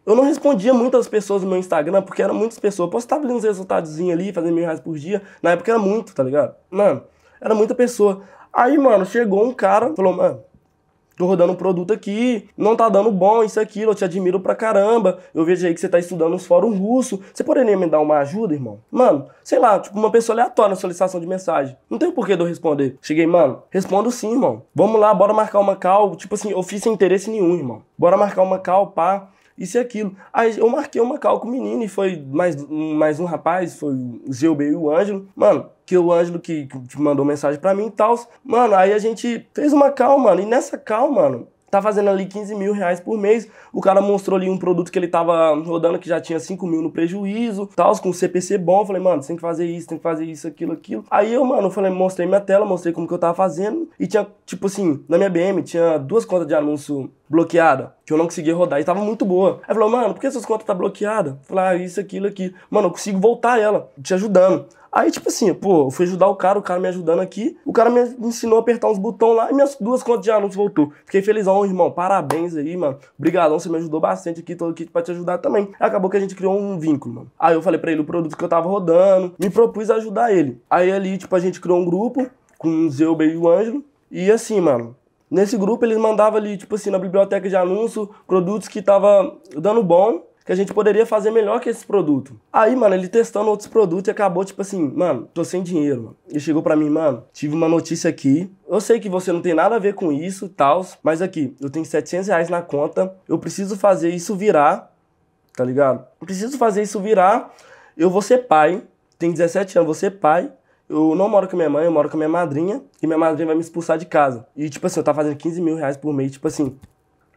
eu não respondia muitas pessoas no meu Instagram, porque eram muitas pessoas. Eu postava ali uns resultadozinhos ali, fazendo mil reais por dia. Na época era muito, tá ligado? Mano, era muita pessoa. Aí, mano, chegou um cara, falou, mano, tô rodando um produto aqui, não tá dando bom, isso aquilo, eu te admiro pra caramba. Eu vejo aí que você tá estudando os fóruns russos. Você poderia me dar uma ajuda, irmão? Mano, sei lá, tipo, uma pessoa aleatória na solicitação de mensagem. Não tem porquê de eu responder. Cheguei, mano, respondo sim, irmão. Vamos lá, bora marcar uma call. Tipo assim, eu fiz sem interesse nenhum, irmão. Bora marcar uma call, pá isso e aquilo. Aí eu marquei uma cal com o menino e foi mais, mais um rapaz, foi o GB e o Ângelo. Mano, que o Ângelo que, que mandou mensagem para mim e tal. Mano, aí a gente fez uma cal, mano. E nessa cal, mano, tá fazendo ali 15 mil reais por mês. O cara mostrou ali um produto que ele tava rodando que já tinha 5 mil no prejuízo, tal, com CPC bom. falei, mano, você tem que fazer isso, tem que fazer isso, aquilo, aquilo. Aí eu, mano, falei, mostrei minha tela, mostrei como que eu tava fazendo. E tinha, tipo assim, na minha BM tinha duas contas de anúncio bloqueada, que eu não conseguia rodar e tava muito boa. Aí falou, mano, por que suas contas tá bloqueada? Falei, ah, isso, aquilo, aqui Mano, eu consigo voltar ela, te ajudando. Aí, tipo assim, pô, eu fui ajudar o cara, o cara me ajudando aqui, o cara me ensinou a apertar uns botões lá e minhas duas contas de anúncio voltou. Fiquei felizão, irmão, parabéns aí, mano. Obrigadão, você me ajudou bastante aqui, tô aqui pra te ajudar também. Acabou que a gente criou um vínculo, mano. Aí eu falei pra ele o produto que eu tava rodando, me propus a ajudar ele. Aí ali, tipo, a gente criou um grupo com o Zeuber e o Ângelo, e assim, mano, Nesse grupo eles mandavam ali, tipo assim, na biblioteca de anúncio, produtos que tava dando bom que a gente poderia fazer melhor que esse produto. Aí, mano, ele testando outros produtos e acabou, tipo assim, mano, tô sem dinheiro, mano. E chegou para mim, mano, tive uma notícia aqui. Eu sei que você não tem nada a ver com isso, tal, mas aqui, eu tenho 700 reais na conta, eu preciso fazer isso virar, tá ligado? Eu preciso fazer isso virar, eu vou ser pai, tenho 17 anos, vou ser pai, eu não moro com minha mãe, eu moro com minha madrinha, e minha madrinha vai me expulsar de casa. E, tipo assim, eu tava fazendo 15 mil reais por mês, tipo assim,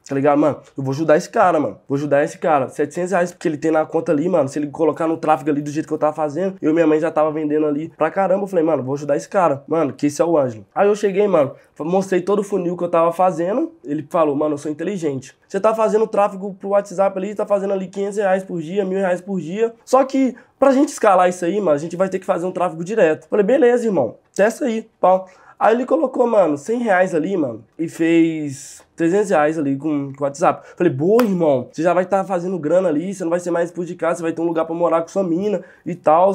Tá ligado, mano? Eu vou ajudar esse cara, mano. Vou ajudar esse cara. 700 reais que ele tem na conta ali, mano. Se ele colocar no tráfego ali do jeito que eu tava fazendo, eu e minha mãe já tava vendendo ali pra caramba. Eu falei, mano, vou ajudar esse cara. Mano, que esse é o Ângelo. Aí eu cheguei, mano, mostrei todo o funil que eu tava fazendo. Ele falou, mano, eu sou inteligente. Você tá fazendo tráfego pro WhatsApp ali, tá fazendo ali 500 reais por dia, mil reais por dia. Só que pra gente escalar isso aí, mano, a gente vai ter que fazer um tráfego direto. Eu falei, beleza, irmão. Testa aí, pau. Aí ele colocou, mano, 100 reais ali, mano, e fez 300 reais ali com, com o WhatsApp. Falei, boa, irmão, você já vai estar tá fazendo grana ali, você não vai ser mais expulso de casa, você vai ter um lugar pra morar com sua mina e tal.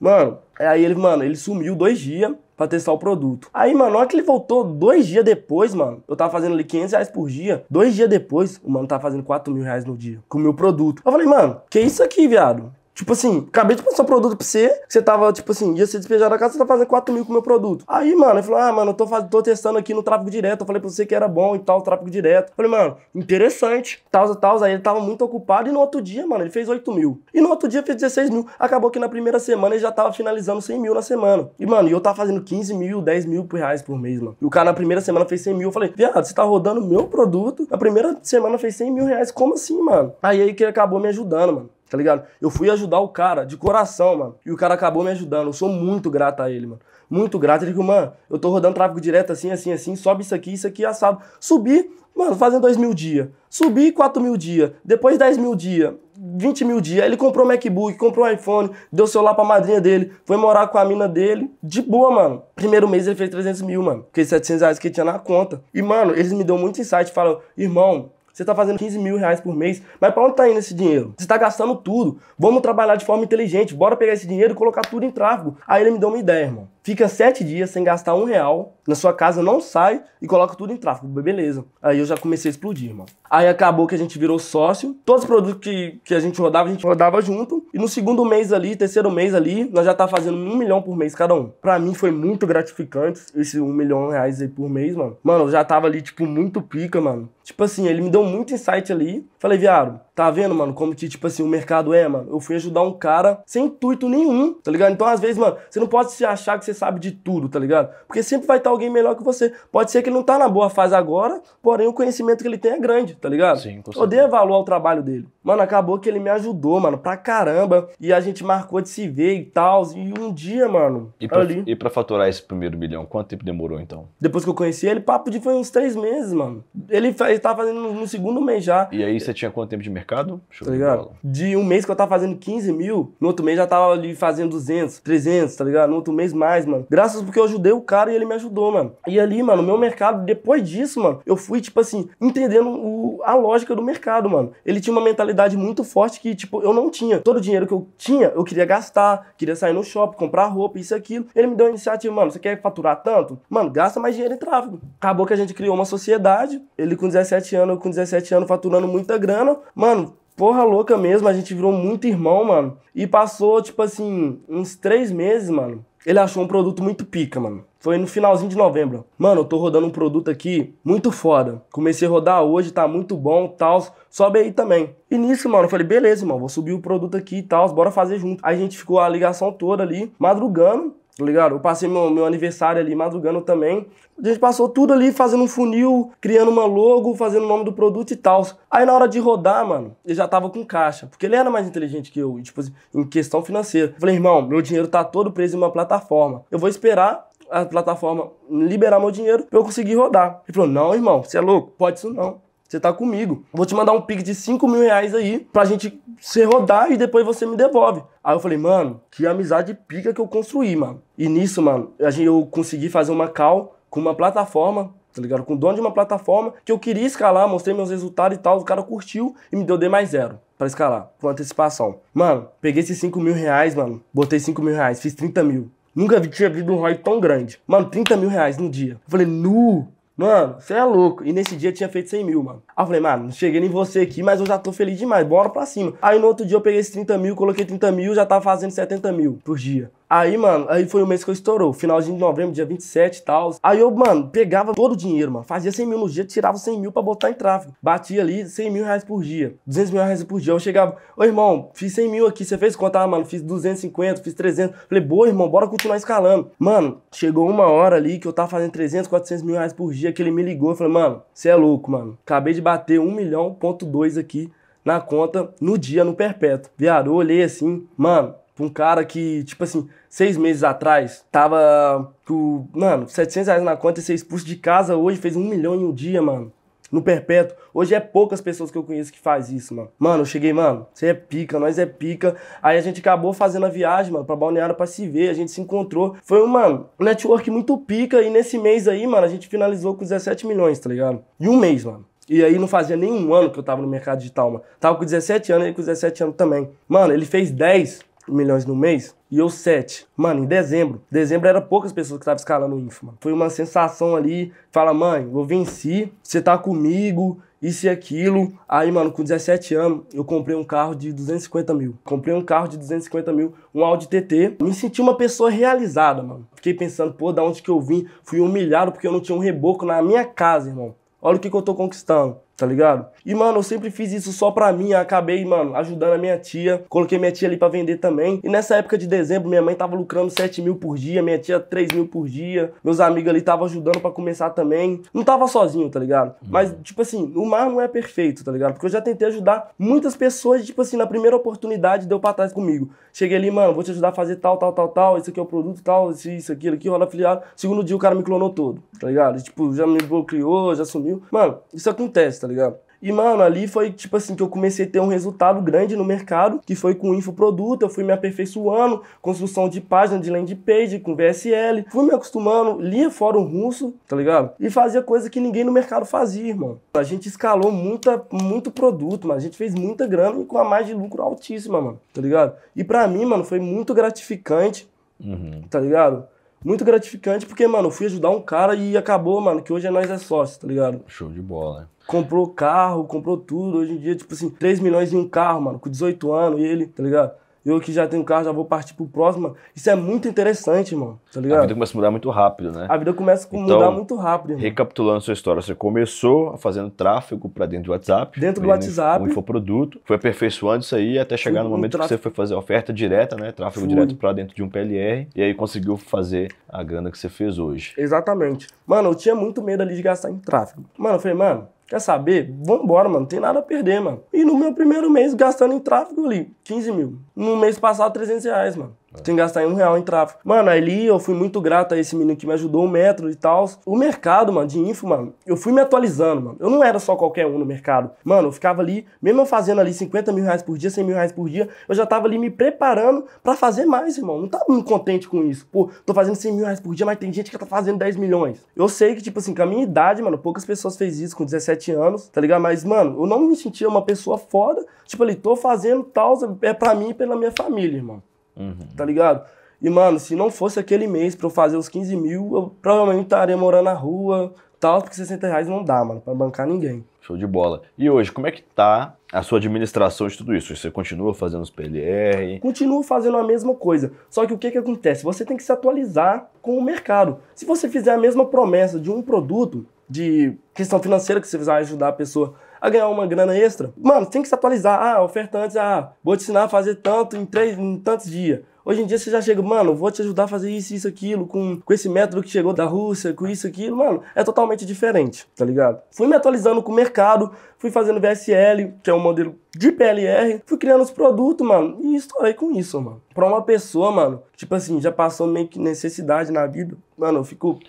Mano, é, aí ele, mano, ele sumiu dois dias pra testar o produto. Aí, mano, na hora que ele voltou, dois dias depois, mano, eu tava fazendo ali 500 reais por dia. Dois dias depois, o mano tava tá fazendo 4 mil reais no dia com o meu produto. Eu falei, mano, que isso aqui, viado? Tipo assim, acabei de passar o produto pra você, você tava, tipo assim, ia ser despejado da casa, você tá fazendo 4 mil com o meu produto. Aí, mano, ele falou, ah, mano, eu tô, faz... tô testando aqui no tráfego direto, eu falei pra você que era bom e tal, tráfego direto. Eu falei, mano, interessante, tal, tal, aí ele tava muito ocupado e no outro dia, mano, ele fez 8 mil. E no outro dia fez 16 mil. Acabou que na primeira semana ele já tava finalizando 100 mil na semana. E, mano, eu tava fazendo 15 mil, 10 mil reais por mês, mano. E o cara na primeira semana fez 100 mil, eu falei, viado, você tá rodando meu produto, na primeira semana fez 100 mil reais, como assim, mano? Aí, aí que ele acabou me ajudando, mano. Tá ligado? Eu fui ajudar o cara de coração, mano. E o cara acabou me ajudando. Eu sou muito grato a ele, mano. Muito grato. Ele falou, mano, eu tô rodando tráfego direto assim, assim, assim. Sobe isso aqui, isso aqui, assado. Subi, mano, fazendo dois mil dias. Subi quatro mil dias. Depois dez mil dias. 20 mil dias. Ele comprou um MacBook, comprou um iPhone, deu celular pra madrinha dele, foi morar com a mina dele. De boa, mano. Primeiro mês ele fez 300 mil, mano. Fiquei 700 reais que tinha na conta. E, mano, eles me dão muito insight. Falam, irmão, você está fazendo 15 mil reais por mês, mas para onde está indo esse dinheiro? Você está gastando tudo. Vamos trabalhar de forma inteligente. Bora pegar esse dinheiro e colocar tudo em tráfego. Aí ele me deu uma ideia, irmão. Fica sete dias sem gastar um real na sua casa, não sai e coloca tudo em tráfego. Beleza. Aí eu já comecei a explodir, irmão. Aí acabou que a gente virou sócio. Todos os produtos que, que a gente rodava, a gente rodava junto. E no segundo mês ali, terceiro mês ali, nós já tá fazendo um milhão por mês cada um. Pra mim foi muito gratificante esse um milhão reais aí por mês, mano. Mano, eu já tava ali, tipo, muito pica, mano. Tipo assim, ele me deu muito insight ali Falei, viado, tá vendo, mano, como que, tipo assim, o mercado é, mano? Eu fui ajudar um cara sem intuito nenhum, tá ligado? Então, às vezes, mano, você não pode se achar que você sabe de tudo, tá ligado? Porque sempre vai estar alguém melhor que você. Pode ser que ele não tá na boa fase agora, porém o conhecimento que ele tem é grande, tá ligado? Sim, com Eu dei valor ao trabalho dele. Mano, acabou que ele me ajudou, mano, pra caramba. E a gente marcou de se ver e tal. E um dia, mano, e pra, ali... E pra faturar esse primeiro bilhão, quanto tempo demorou, então? Depois que eu conheci ele, papo de foi uns três meses, mano. Ele, ele tava fazendo no segundo mês já. E aí você tinha quanto tempo de mercado? Show tá ligado? De, de um mês que eu tava fazendo 15 mil, no outro mês já tava ali fazendo 200, 300, tá ligado? No outro mês mais, mano. Graças porque eu ajudei o cara e ele me ajudou, mano. E ali, mano, meu mercado, depois disso, mano, eu fui, tipo assim, entendendo o, a lógica do mercado, mano. Ele tinha uma mentalidade muito forte que, tipo, eu não tinha. Todo o dinheiro que eu tinha, eu queria gastar, queria sair no shopping, comprar roupa, isso e aquilo. Ele me deu a iniciativa, mano, você quer faturar tanto? Mano, gasta mais dinheiro em tráfego. Acabou que a gente criou uma sociedade, ele com 17 anos, eu com 17 anos, faturando muita muita grana, mano, porra louca mesmo, a gente virou muito irmão, mano. E passou, tipo assim, uns três meses, mano. Ele achou um produto muito pica, mano. Foi no finalzinho de novembro. Mano, eu tô rodando um produto aqui muito foda. Comecei a rodar hoje, tá muito bom, tal. Sobe aí também. E nisso, mano, eu falei, beleza, mano, vou subir o produto aqui e tal, bora fazer junto. Aí a gente ficou a ligação toda ali, madrugando tá ligado? Eu passei meu, meu aniversário ali madrugando também. A gente passou tudo ali fazendo um funil, criando uma logo, fazendo o nome do produto e tal. Aí na hora de rodar, mano, ele já tava com caixa, porque ele era mais inteligente que eu, tipo, em questão financeira. falei, irmão, meu dinheiro tá todo preso em uma plataforma. Eu vou esperar a plataforma liberar meu dinheiro pra eu conseguir rodar. Ele falou: Não, irmão, você é louco? Pode isso não. Você tá comigo. Vou te mandar um pique de 5 mil reais aí pra gente se rodar e depois você me devolve. Aí eu falei, mano, que amizade pica que eu construí, mano. E nisso, mano, a gente, eu consegui fazer uma call com uma plataforma tá ligado? Com o dono de uma plataforma que eu queria escalar, mostrei meus resultados e tal, o cara curtiu e me deu D mais zero para escalar, com antecipação. Mano, peguei esses 5 mil reais, mano, botei 5 mil reais, fiz 30 mil. Nunca vi, tinha visto um ROI tão grande. Mano, 30 mil reais no dia. Eu falei, nu, Mano, você é louco. E nesse dia tinha feito 100 mil, mano. Aí eu falei, mano, cheguei em você aqui, mas eu já tô feliz demais, bora pra cima. Aí no outro dia eu peguei esses 30 mil, coloquei 30 mil, já tava fazendo 70 mil por dia. Aí, mano, aí foi o mês que eu estourou. Finalzinho de novembro, dia 27 e tal. Aí eu, mano, pegava todo o dinheiro, mano. Fazia 100 mil no dia, tirava 100 mil pra botar em tráfego. Batia ali 100 mil reais por dia. 200 mil reais por dia. Eu chegava, ô irmão, fiz 100 mil aqui. Você fez conta, ah, mano? Fiz 250, fiz 300. Falei, boa, irmão, bora continuar escalando. Mano, chegou uma hora ali que eu tava fazendo 300, 400 mil reais por dia. Que ele me ligou eu falei, mano, você é louco, mano. Acabei de bater 1 milhão, ponto 2 aqui na conta no dia, no perpétuo. Viado, eu olhei assim, mano, pra um cara que, tipo assim, seis meses atrás, tava com, mano, 700 reais na conta e ser expulso de casa hoje, fez 1 milhão em um dia, mano no perpétuo. Hoje é poucas pessoas que eu conheço que faz isso, mano. Mano, eu cheguei, mano, você é pica, nós é pica. Aí a gente acabou fazendo a viagem, mano, pra Balneário pra se ver, a gente se encontrou. Foi um, mano, um network muito pica e nesse mês aí, mano, a gente finalizou com 17 milhões, tá ligado? E um mês, mano. E aí não fazia nem um ano que eu tava no mercado digital, mano. Tava com 17 anos, ele com 17 anos também. Mano, ele fez 10 milhões no mês e eu 7. Mano, em dezembro. Dezembro era poucas pessoas que estavam escalando o Info, mano. Foi uma sensação ali. Fala, mãe, eu venci, você tá comigo, isso e aquilo. Aí, mano, com 17 anos, eu comprei um carro de 250 mil. Comprei um carro de 250 mil, um Audi TT. Me senti uma pessoa realizada, mano. Fiquei pensando, pô, da onde que eu vim? Fui humilhado porque eu não tinha um reboco na minha casa, irmão. Olha o que, que eu estou conquistando tá ligado? E, mano, eu sempre fiz isso só pra mim. Acabei, mano, ajudando a minha tia. Coloquei minha tia ali pra vender também. E nessa época de dezembro, minha mãe tava lucrando 7 mil por dia, minha tia 3 mil por dia. Meus amigos ali tava ajudando para começar também. Não tava sozinho, tá ligado? Uhum. Mas, tipo assim, o mar não é perfeito, tá ligado? Porque eu já tentei ajudar muitas pessoas, tipo assim, na primeira oportunidade deu pra trás comigo. Cheguei ali, mano, vou te ajudar a fazer tal, tal, tal, tal. Esse aqui é o produto, tal, isso, isso aqui, aqui, rola afiliado. Segundo dia o cara me clonou todo, tá ligado? E, tipo, já me bloqueou, já sumiu. Mano, isso acontece, tá tá ligado? E, mano, ali foi tipo assim que eu comecei a ter um resultado grande no mercado, que foi com infoproduto, eu fui me aperfeiçoando, construção de página, de landing page, com VSL, fui me acostumando, lia fórum russo, tá ligado? E fazia coisa que ninguém no mercado fazia, irmão. A gente escalou muita, muito produto, mano, a gente fez muita grana e com a margem de lucro altíssima, mano, tá ligado? E para mim, mano, foi muito gratificante, uhum. tá ligado? muito gratificante, porque, mano, eu fui ajudar um cara e acabou, mano, que hoje é nós é sócio, tá ligado? Show de bola. Né? Comprou carro, comprou tudo. Hoje em dia, tipo assim, 3 milhões em um carro, mano, com 18 anos, e ele, tá ligado? eu que já tenho carro, já vou partir pro próximo. Isso é muito interessante, mano. Tá ligado? A vida começa a mudar muito rápido, né? A vida começa a mudar então, muito rápido. Mano. Recapitulando sua história, você começou fazendo tráfego para dentro do WhatsApp. Dentro do WhatsApp. Um infoproduto. Foi aperfeiçoando isso aí até chegar no momento que você foi fazer oferta direta, né? Tráfego Fui. direto para dentro de um PLR. E aí conseguiu fazer a grana que você fez hoje. Exatamente. Mano, eu tinha muito medo ali de gastar em tráfego. Mano, eu falei, mano, Quer saber? Vambora, mano. Não tem nada a perder, mano. E no meu primeiro mês, gastando em tráfego ali, 15 mil. No mês passado, 300 reais, mano. É. Tem que gastar um real em tráfego. Mano, ali eu fui muito grato a esse menino que me ajudou, o metro e tal. O mercado, mano, de info, mano, eu fui me atualizando, mano. Eu não era só qualquer um no mercado. Mano, eu ficava ali, mesmo eu fazendo ali 50 mil reais por dia, 100 mil reais por dia, eu já tava ali me preparando para fazer mais, irmão. Não tava muito contente com isso. Pô, tô fazendo 100 mil reais por dia, mas tem gente que tá fazendo 10 milhões. Eu sei que, tipo assim, com a minha idade, mano, poucas pessoas fez isso com 17 anos, tá ligado? Mas, mano, eu não me sentia uma pessoa foda. Tipo, ali, tô fazendo tal, é pra mim e pela minha família, irmão. Uhum. Tá ligado? E, mano, se não fosse aquele mês pra eu fazer os 15 mil, eu provavelmente estaria morando na rua, tal, porque 60 reais não dá, mano, pra bancar ninguém. Show de bola. E hoje, como é que tá a sua administração de tudo isso? Você continua fazendo os PLR? Continuo fazendo a mesma coisa. Só que o que, que acontece? Você tem que se atualizar com o mercado. Se você fizer a mesma promessa de um produto, de questão financeira que você vai ajudar a pessoa a ganhar uma grana extra. Mano, tem que se atualizar. Ah, oferta antes, ah, vou te ensinar a fazer tanto em, três, em tantos dias. Hoje em dia você já chega, mano, vou te ajudar a fazer isso, isso, aquilo, com, com esse método que chegou da Rússia, com isso, aquilo, mano, é totalmente diferente, tá ligado? Fui me atualizando com o mercado, fui fazendo VSL, que é um modelo de PLR, fui criando os produtos, mano, e estourei com isso, mano. Pra uma pessoa, mano, tipo assim, já passou meio que necessidade na vida, mano, eu fico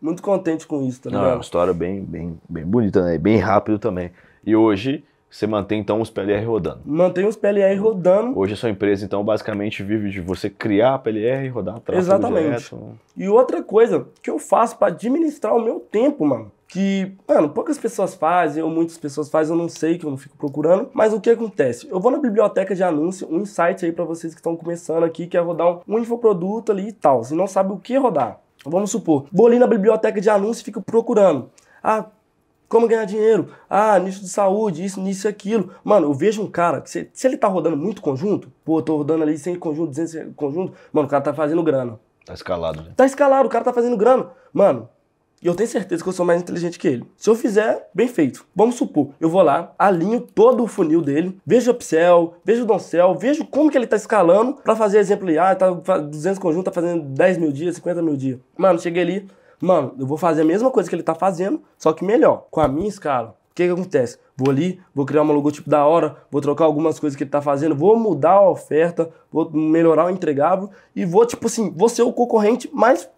muito contente com isso, tá ligado? Não, é uma história bem, bem, bem bonita, né? Bem rápido também. E hoje você mantém então os PLR rodando. Mantém os PLR rodando. Hoje a sua empresa então basicamente vive de você criar a PLR e rodar atrás Exatamente. Direto. E outra coisa que eu faço para administrar o meu tempo, mano, que, mano, poucas pessoas fazem, ou muitas pessoas fazem, eu não sei que eu não fico procurando, mas o que acontece? Eu vou na biblioteca de anúncio, um insight aí para vocês que estão começando aqui, que é rodar um, um infoproduto ali e tal, se não sabe o que rodar. Vamos supor, vou ali na biblioteca de anúncio e fico procurando. Ah, como ganhar dinheiro? Ah, nicho de saúde, isso, nisso, aquilo. Mano, eu vejo um cara que se, se ele tá rodando muito conjunto, pô, tô rodando ali 100 conjunto, 200 conjunto, mano, o cara tá fazendo grana. Tá escalado, né? Tá escalado, o cara tá fazendo grana. Mano, e eu tenho certeza que eu sou mais inteligente que ele. Se eu fizer, bem feito. Vamos supor, eu vou lá, alinho todo o funil dele, vejo o upsell, vejo o doncel, vejo como que ele tá escalando para fazer exemplo ali. Ah, tá 200 conjunto, tá fazendo 10 mil dias, 50 mil dias. Mano, cheguei ali, Mano, eu vou fazer a mesma coisa que ele tá fazendo, só que melhor. Com a minha escala. O que, que acontece? Vou ali, vou criar um logotipo da hora, vou trocar algumas coisas que ele tá fazendo, vou mudar a oferta, vou melhorar o entregável e vou, tipo assim, vou ser o concorrente mais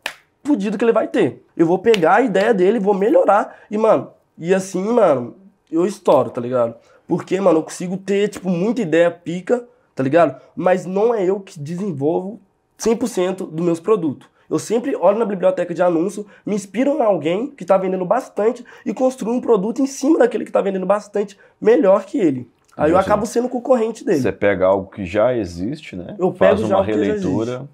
podido que ele vai ter. Eu vou pegar a ideia dele, vou melhorar e, mano, e assim, mano, eu estouro, tá ligado? Porque, mano, eu consigo ter, tipo, muita ideia pica, tá ligado? Mas não é eu que desenvolvo 100% dos meus produtos. Eu sempre olho na biblioteca de anúncio, me inspiro em alguém que está vendendo bastante e construo um produto em cima daquele que está vendendo bastante melhor que ele. Aí eu acabo sendo concorrente dele. Você pega algo que já existe, né? Eu Faz uma releitura.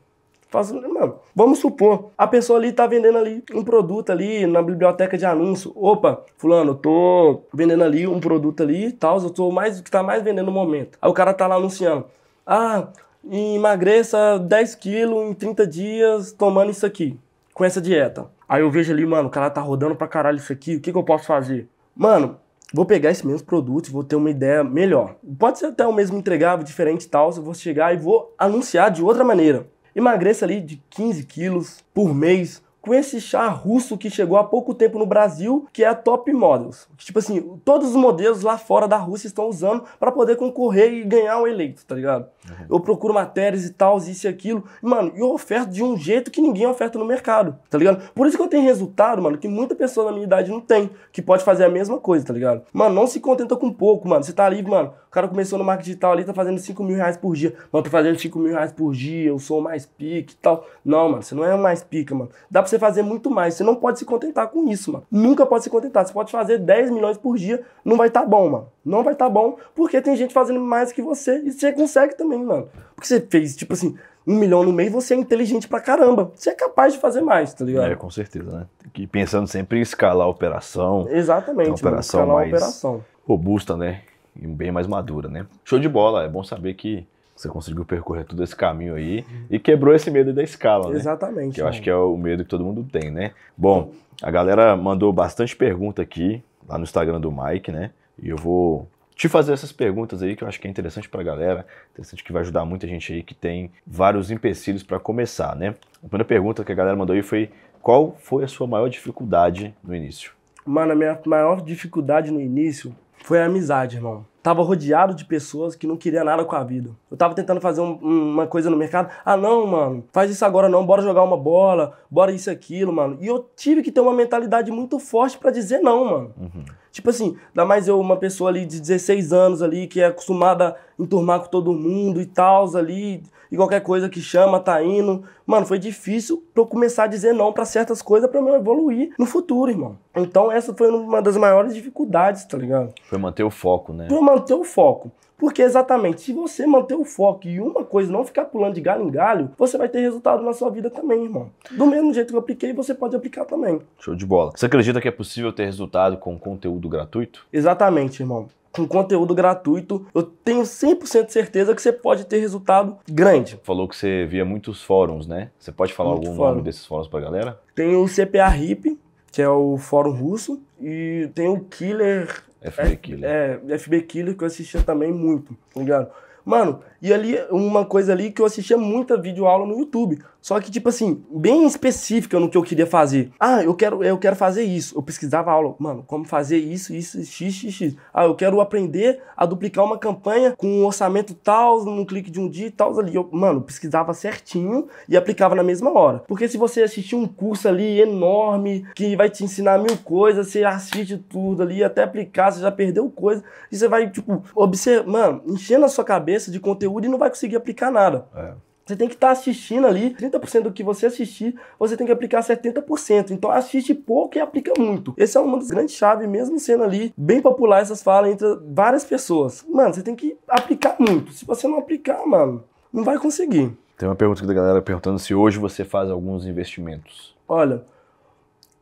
Faz, mano, vamos supor, a pessoa ali tá vendendo ali um produto ali na biblioteca de anúncio. Opa, fulano, eu tô vendendo ali um produto ali e tal, eu tô mais que tá mais vendendo no momento. Aí o cara tá lá anunciando. Ah, e emagreça 10 quilos em 30 dias tomando isso aqui, com essa dieta. Aí eu vejo ali, mano, o cara tá rodando pra caralho isso aqui, o que, que eu posso fazer? Mano, vou pegar esse mesmo produto e vou ter uma ideia melhor. Pode ser até o mesmo entregável, diferente e tal, eu vou chegar e vou anunciar de outra maneira. Emagreça ali de 15 quilos por mês com esse chá russo que chegou há pouco tempo no Brasil, que é a Top Models. Tipo assim, todos os modelos lá fora da Rússia estão usando para poder concorrer e ganhar o eleito, tá ligado? Uhum. Eu procuro matérias e tal, isso e aquilo. Mano, eu oferto de um jeito que ninguém oferta no mercado, tá ligado? Por isso que eu tenho resultado, mano, que muita pessoa da minha idade não tem, que pode fazer a mesma coisa, tá ligado? Mano, não se contenta com pouco, mano. Você tá ali, mano, o cara começou no marketing digital ali, tá fazendo 5 mil reais por dia. Mano, tô fazendo 5 mil reais por dia, eu sou mais pique e tal. Não, mano, você não é mais pica, mano. Dá pra você fazer muito mais. Você não pode se contentar com isso, mano. Nunca pode se contentar. Você pode fazer 10 milhões por dia, não vai tá bom, mano. Não vai estar tá bom, porque tem gente fazendo mais que você. E você consegue também, mano. Porque você fez, tipo assim, um milhão no mês, você é inteligente pra caramba. Você é capaz de fazer mais, tá ligado? É, com certeza, né? E pensando sempre em escalar a operação. Exatamente, uma operação mano, mais a operação. robusta, né? E bem mais madura, né? Show de bola. É bom saber que você conseguiu percorrer todo esse caminho aí e quebrou esse medo da escala, né? Exatamente. Que eu mano. acho que é o medo que todo mundo tem, né? Bom, a galera mandou bastante pergunta aqui, lá no Instagram do Mike, né? E eu vou te fazer essas perguntas aí que eu acho que é interessante para a galera, interessante que vai ajudar muita gente aí que tem vários empecilhos para começar, né? A primeira pergunta que a galera mandou aí foi: qual foi a sua maior dificuldade no início? Mano, a minha maior dificuldade no início foi a amizade, irmão. Tava rodeado de pessoas que não queria nada com a vida. Eu tava tentando fazer um, uma coisa no mercado. Ah, não, mano, faz isso agora não, bora jogar uma bola, bora isso aquilo, mano. E eu tive que ter uma mentalidade muito forte para dizer não, mano. Uhum. Tipo assim, ainda mais eu, uma pessoa ali de 16 anos ali, que é acostumada a enturmar com todo mundo e tal, ali, e qualquer coisa que chama, tá indo. Mano, foi difícil pra eu começar a dizer não para certas coisas para eu evoluir no futuro, irmão. Então essa foi uma das maiores dificuldades, tá ligado? Foi manter o foco, né? Foi uma manter o foco. Porque exatamente, se você manter o foco e uma coisa não ficar pulando de galho em galho, você vai ter resultado na sua vida também, irmão. Do mesmo jeito que eu apliquei, você pode aplicar também. Show de bola. Você acredita que é possível ter resultado com conteúdo gratuito? Exatamente, irmão com conteúdo gratuito, eu tenho 100% de certeza que você pode ter resultado grande. Falou que você via muitos fóruns, né? Você pode falar Muito algum fórum. nome desses fóruns pra galera? Tem o CPA RIP, que é o fórum russo, e tem o Killer FB Killer. É, FB Killer que eu assistia também muito, tá ligado? Mano, e ali, uma coisa ali que eu assistia muita videoaula no YouTube. Só que, tipo assim, bem específica no que eu queria fazer. Ah, eu quero, eu quero fazer isso. Eu pesquisava aula, mano, como fazer isso, isso, x, x, x. Ah, eu quero aprender a duplicar uma campanha com um orçamento tal, num clique de um dia e tal ali. Eu, mano, pesquisava certinho e aplicava na mesma hora. Porque se você assistir um curso ali enorme, que vai te ensinar mil coisas, você assiste tudo ali, até aplicar, você já perdeu coisa. E você vai, tipo, observa, mano, enchendo a sua cabeça de conteúdo conteúdo e não vai conseguir aplicar nada. É. Você tem que estar tá assistindo ali, 30% do que você assistir, você tem que aplicar 70%. Então assiste pouco e aplica muito. Essa é uma das grandes chaves, mesmo sendo ali bem popular essas falas entre várias pessoas. Mano, você tem que aplicar muito. Se você não aplicar, mano, não vai conseguir. Tem uma pergunta da galera perguntando se hoje você faz alguns investimentos. Olha,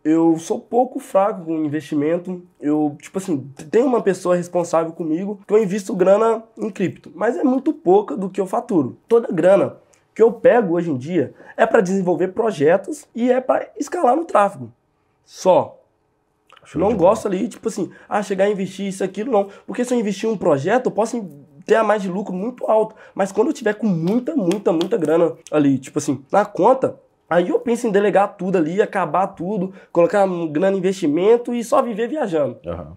eu sou pouco fraco com investimento. Eu, tipo assim, tenho uma pessoa responsável comigo que eu invisto grana em cripto, mas é muito pouca do que eu faturo. Toda grana que eu pego hoje em dia é para desenvolver projetos e é para escalar no tráfego. Só. Show não gosto ali, tipo assim, ah, chegar a investir isso, aquilo, não. Porque se eu investir em um projeto, eu posso ter a mais de lucro muito alto. Mas quando eu tiver com muita, muita, muita grana ali, tipo assim, na conta, Aí eu penso em delegar tudo ali, acabar tudo, colocar um grande investimento e só viver viajando. Uhum.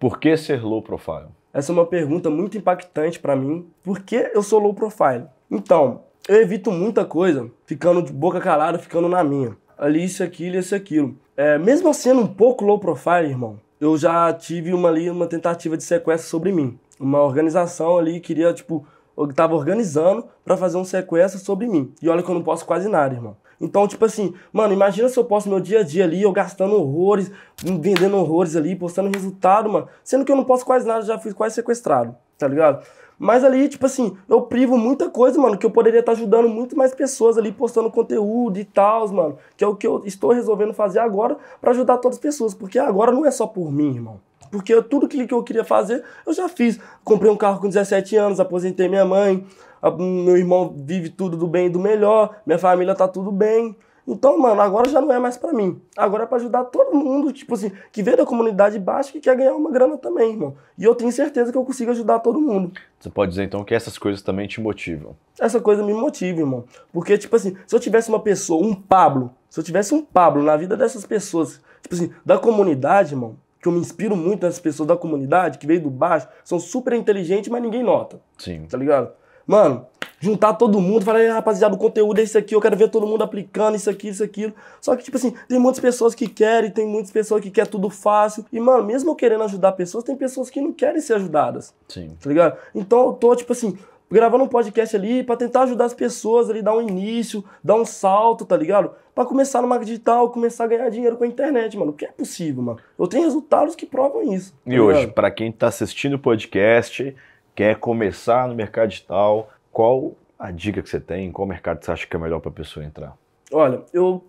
Por que ser low profile? Essa é uma pergunta muito impactante para mim. Por que eu sou low profile? Então, eu evito muita coisa, ficando de boca calada, ficando na minha. Ali isso, aquilo, isso, aquilo. É, mesmo sendo um pouco low profile, irmão, eu já tive uma ali, uma tentativa de sequestro sobre mim. Uma organização ali queria, tipo, eu tava organizando para fazer um sequestro sobre mim. E olha que eu não posso quase nada, irmão. Então, tipo assim, mano, imagina se eu posto meu dia a dia ali, eu gastando horrores, vendendo horrores ali, postando resultado, mano. Sendo que eu não posso quase nada, já fui quase sequestrado, tá ligado? Mas ali, tipo assim, eu privo muita coisa, mano, que eu poderia estar tá ajudando muito mais pessoas ali, postando conteúdo e tal, mano. Que é o que eu estou resolvendo fazer agora para ajudar todas as pessoas. Porque agora não é só por mim, irmão. Porque eu, tudo que eu queria fazer, eu já fiz. Comprei um carro com 17 anos, aposentei minha mãe, meu irmão vive tudo do bem e do melhor, minha família tá tudo bem. Então, mano, agora já não é mais para mim. Agora é pra ajudar todo mundo, tipo assim, que vem da comunidade baixa que quer ganhar uma grana também, irmão. E eu tenho certeza que eu consigo ajudar todo mundo. Você pode dizer então que essas coisas também te motivam? Essa coisa me motiva, irmão. Porque, tipo assim, se eu tivesse uma pessoa, um Pablo, se eu tivesse um Pablo na vida dessas pessoas, tipo assim, da comunidade, irmão, que eu me inspiro muito nessas pessoas da comunidade, que veio do baixo, são super inteligentes, mas ninguém nota. Sim. Tá ligado? Mano, juntar todo mundo, falar, rapaziada, o conteúdo é isso aqui, eu quero ver todo mundo aplicando isso aqui, isso aquilo. Só que, tipo assim, tem muitas pessoas que querem, tem muitas pessoas que querem tudo fácil. E, mano, mesmo eu querendo ajudar pessoas, tem pessoas que não querem ser ajudadas. Sim. Tá ligado? Então eu tô, tipo assim, gravando um podcast ali para tentar ajudar as pessoas ali, dar um início, dar um salto, tá ligado? Para começar no marketing digital, começar a ganhar dinheiro com a internet, mano. o que é possível, mano. Eu tenho resultados que provam isso. Tá e ligado? hoje, para quem tá assistindo o podcast, quer começar no mercado digital, qual a dica que você tem? Qual mercado você acha que é melhor para a pessoa entrar? Olha, eu,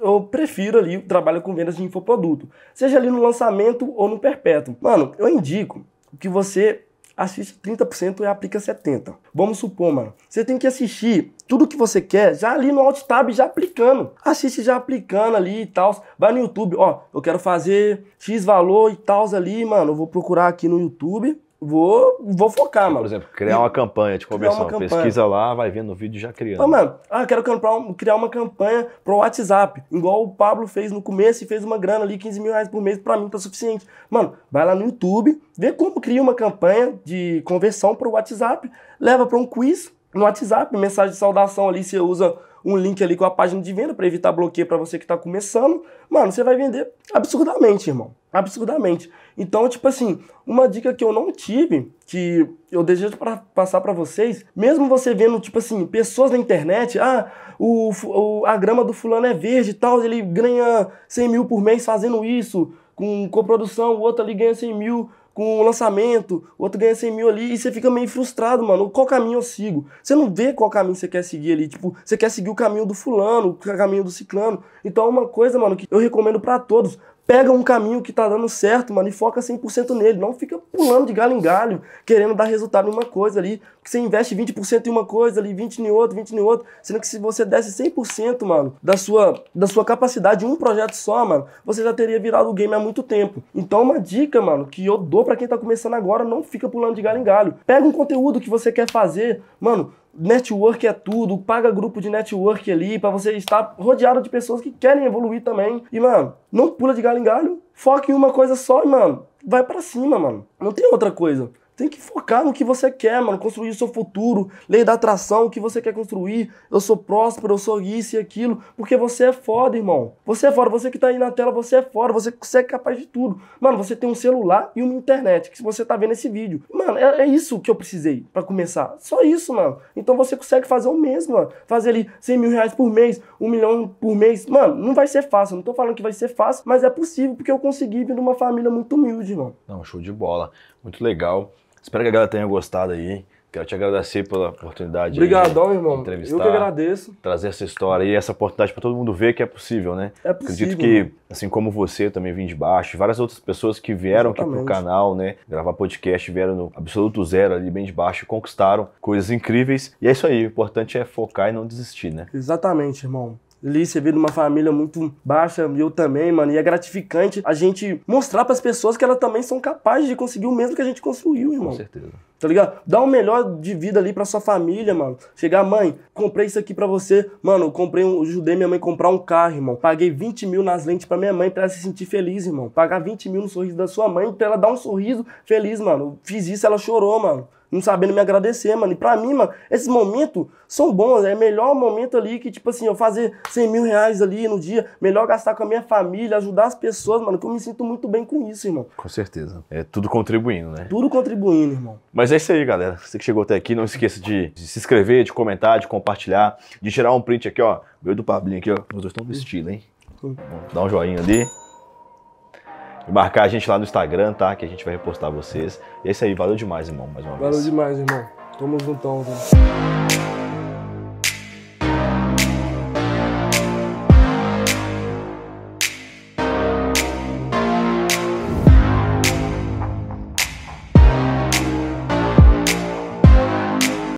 eu prefiro ali o trabalho com vendas de infoproduto, seja ali no lançamento ou no perpétuo. Mano, eu indico que você assiste 30% e aplica 70%. Vamos supor, mano, você tem que assistir tudo que você quer já ali no alt tab, já aplicando. Assiste já aplicando ali e tal. Vai no YouTube, ó, eu quero fazer X valor e tal ali, mano, eu vou procurar aqui no YouTube vou, vou focar, tipo, mano. Por exemplo, criar uma campanha de conversão. Campanha. Pesquisa lá, vai vendo o vídeo já criando. Ah, mano, ah, quero um, criar uma campanha pro WhatsApp, igual o Pablo fez no começo e fez uma grana ali, 15 mil reais por mês, pra mim tá suficiente. Mano, vai lá no YouTube, vê como cria uma campanha de conversão pro WhatsApp, leva pra um quiz no WhatsApp, mensagem de saudação ali, você usa um link ali com a página de venda para evitar bloqueio para você que tá começando. Mano, você vai vender absurdamente, irmão absurdamente. Então, tipo assim, uma dica que eu não tive, que eu desejo para passar para vocês, mesmo você vendo, tipo assim, pessoas na internet, ah, o, o, a grama do fulano é verde e tal, ele ganha 100 mil por mês fazendo isso, com coprodução, o outro ali ganha 100 mil com o lançamento, o outro ganha 100 mil ali, e você fica meio frustrado, mano. Qual caminho eu sigo? Você não vê qual caminho você quer seguir ali. Tipo, você quer seguir o caminho do fulano, o caminho do ciclano. Então, é uma coisa, mano, que eu recomendo para todos pega um caminho que tá dando certo, mano, e foca 100% nele. Não fica pulando de galho em galho, querendo dar resultado em uma coisa ali. que você investe 20% em uma coisa ali, 20% em outra, 20% em outra. Sendo que se você desse 100%, mano, da sua, da sua capacidade em um projeto só, mano, você já teria virado o game há muito tempo. Então, uma dica, mano, que eu dou para quem tá começando agora, não fica pulando de galho em galho. Pega um conteúdo que você quer fazer, mano, network é tudo, paga grupo de network ali para você estar rodeado de pessoas que querem evoluir também. E, mano, não pula de galho em galho, foca em uma coisa só e, mano, vai para cima, mano. Não tem outra coisa tem que focar no que você quer, mano. Construir o seu futuro, lei da atração, o que você quer construir. Eu sou próspero, eu sou isso e aquilo. Porque você é foda, irmão. Você é foda, você que tá aí na tela, você é foda, você, consegue é capaz de tudo. Mano, você tem um celular e uma internet, que você tá vendo esse vídeo. Mano, é, é isso que eu precisei para começar. Só isso, mano. Então você consegue fazer o mesmo, mano. Fazer ali 100 mil reais por mês, um milhão por mês. Mano, não vai ser fácil. Não tô falando que vai ser fácil, mas é possível, porque eu consegui vir numa uma família muito humilde, mano. Não, show de bola. Muito legal. Espero que a galera tenha gostado aí. Quero te agradecer pela oportunidade. Obrigadão, irmão. Entrevistar, eu que agradeço. Trazer essa história e essa oportunidade para todo mundo ver que é possível, né? É possível. Acredito que, assim como você, também vim de baixo, várias outras pessoas que vieram Exatamente. aqui pro canal, né? Gravar podcast, vieram no absoluto zero ali, bem de baixo, conquistaram coisas incríveis. E é isso aí. O importante é focar e não desistir, né? Exatamente, irmão ali, você de uma família muito baixa, eu também, mano. E é gratificante a gente mostrar para as pessoas que elas também são capazes de conseguir o mesmo que a gente construiu, irmão. Com certeza. Tá ligado? Dá o um melhor de vida ali pra sua família, mano. Chegar, mãe, comprei isso aqui pra você. Mano, comprei um, ajudei minha mãe a comprar um carro, irmão. Paguei 20 mil nas lentes pra minha mãe pra ela se sentir feliz, irmão. Pagar 20 mil no sorriso da sua mãe pra ela dar um sorriso feliz, mano. Fiz isso, ela chorou, mano não sabendo me agradecer, mano. E pra mim, mano, esses momentos são bons. É melhor momento ali que, tipo assim, eu fazer 100 mil reais ali no dia, melhor gastar com a minha família, ajudar as pessoas, mano, que eu me sinto muito bem com isso, irmão. Com certeza. É tudo contribuindo, né? Tudo contribuindo, irmão. Mas é isso aí, galera. Você que chegou até aqui, não esqueça de, de se inscrever, de comentar, de compartilhar, de tirar um print aqui, ó. Meu do Pablinho aqui, ó. Os dois estão no estilo, hein? Hum. Dá um joinha ali. E marcar a gente lá no Instagram, tá? Que a gente vai repostar vocês. E é isso aí, valeu demais, irmão, mais uma valeu vez. Valeu demais, irmão. Tamo juntão, velho.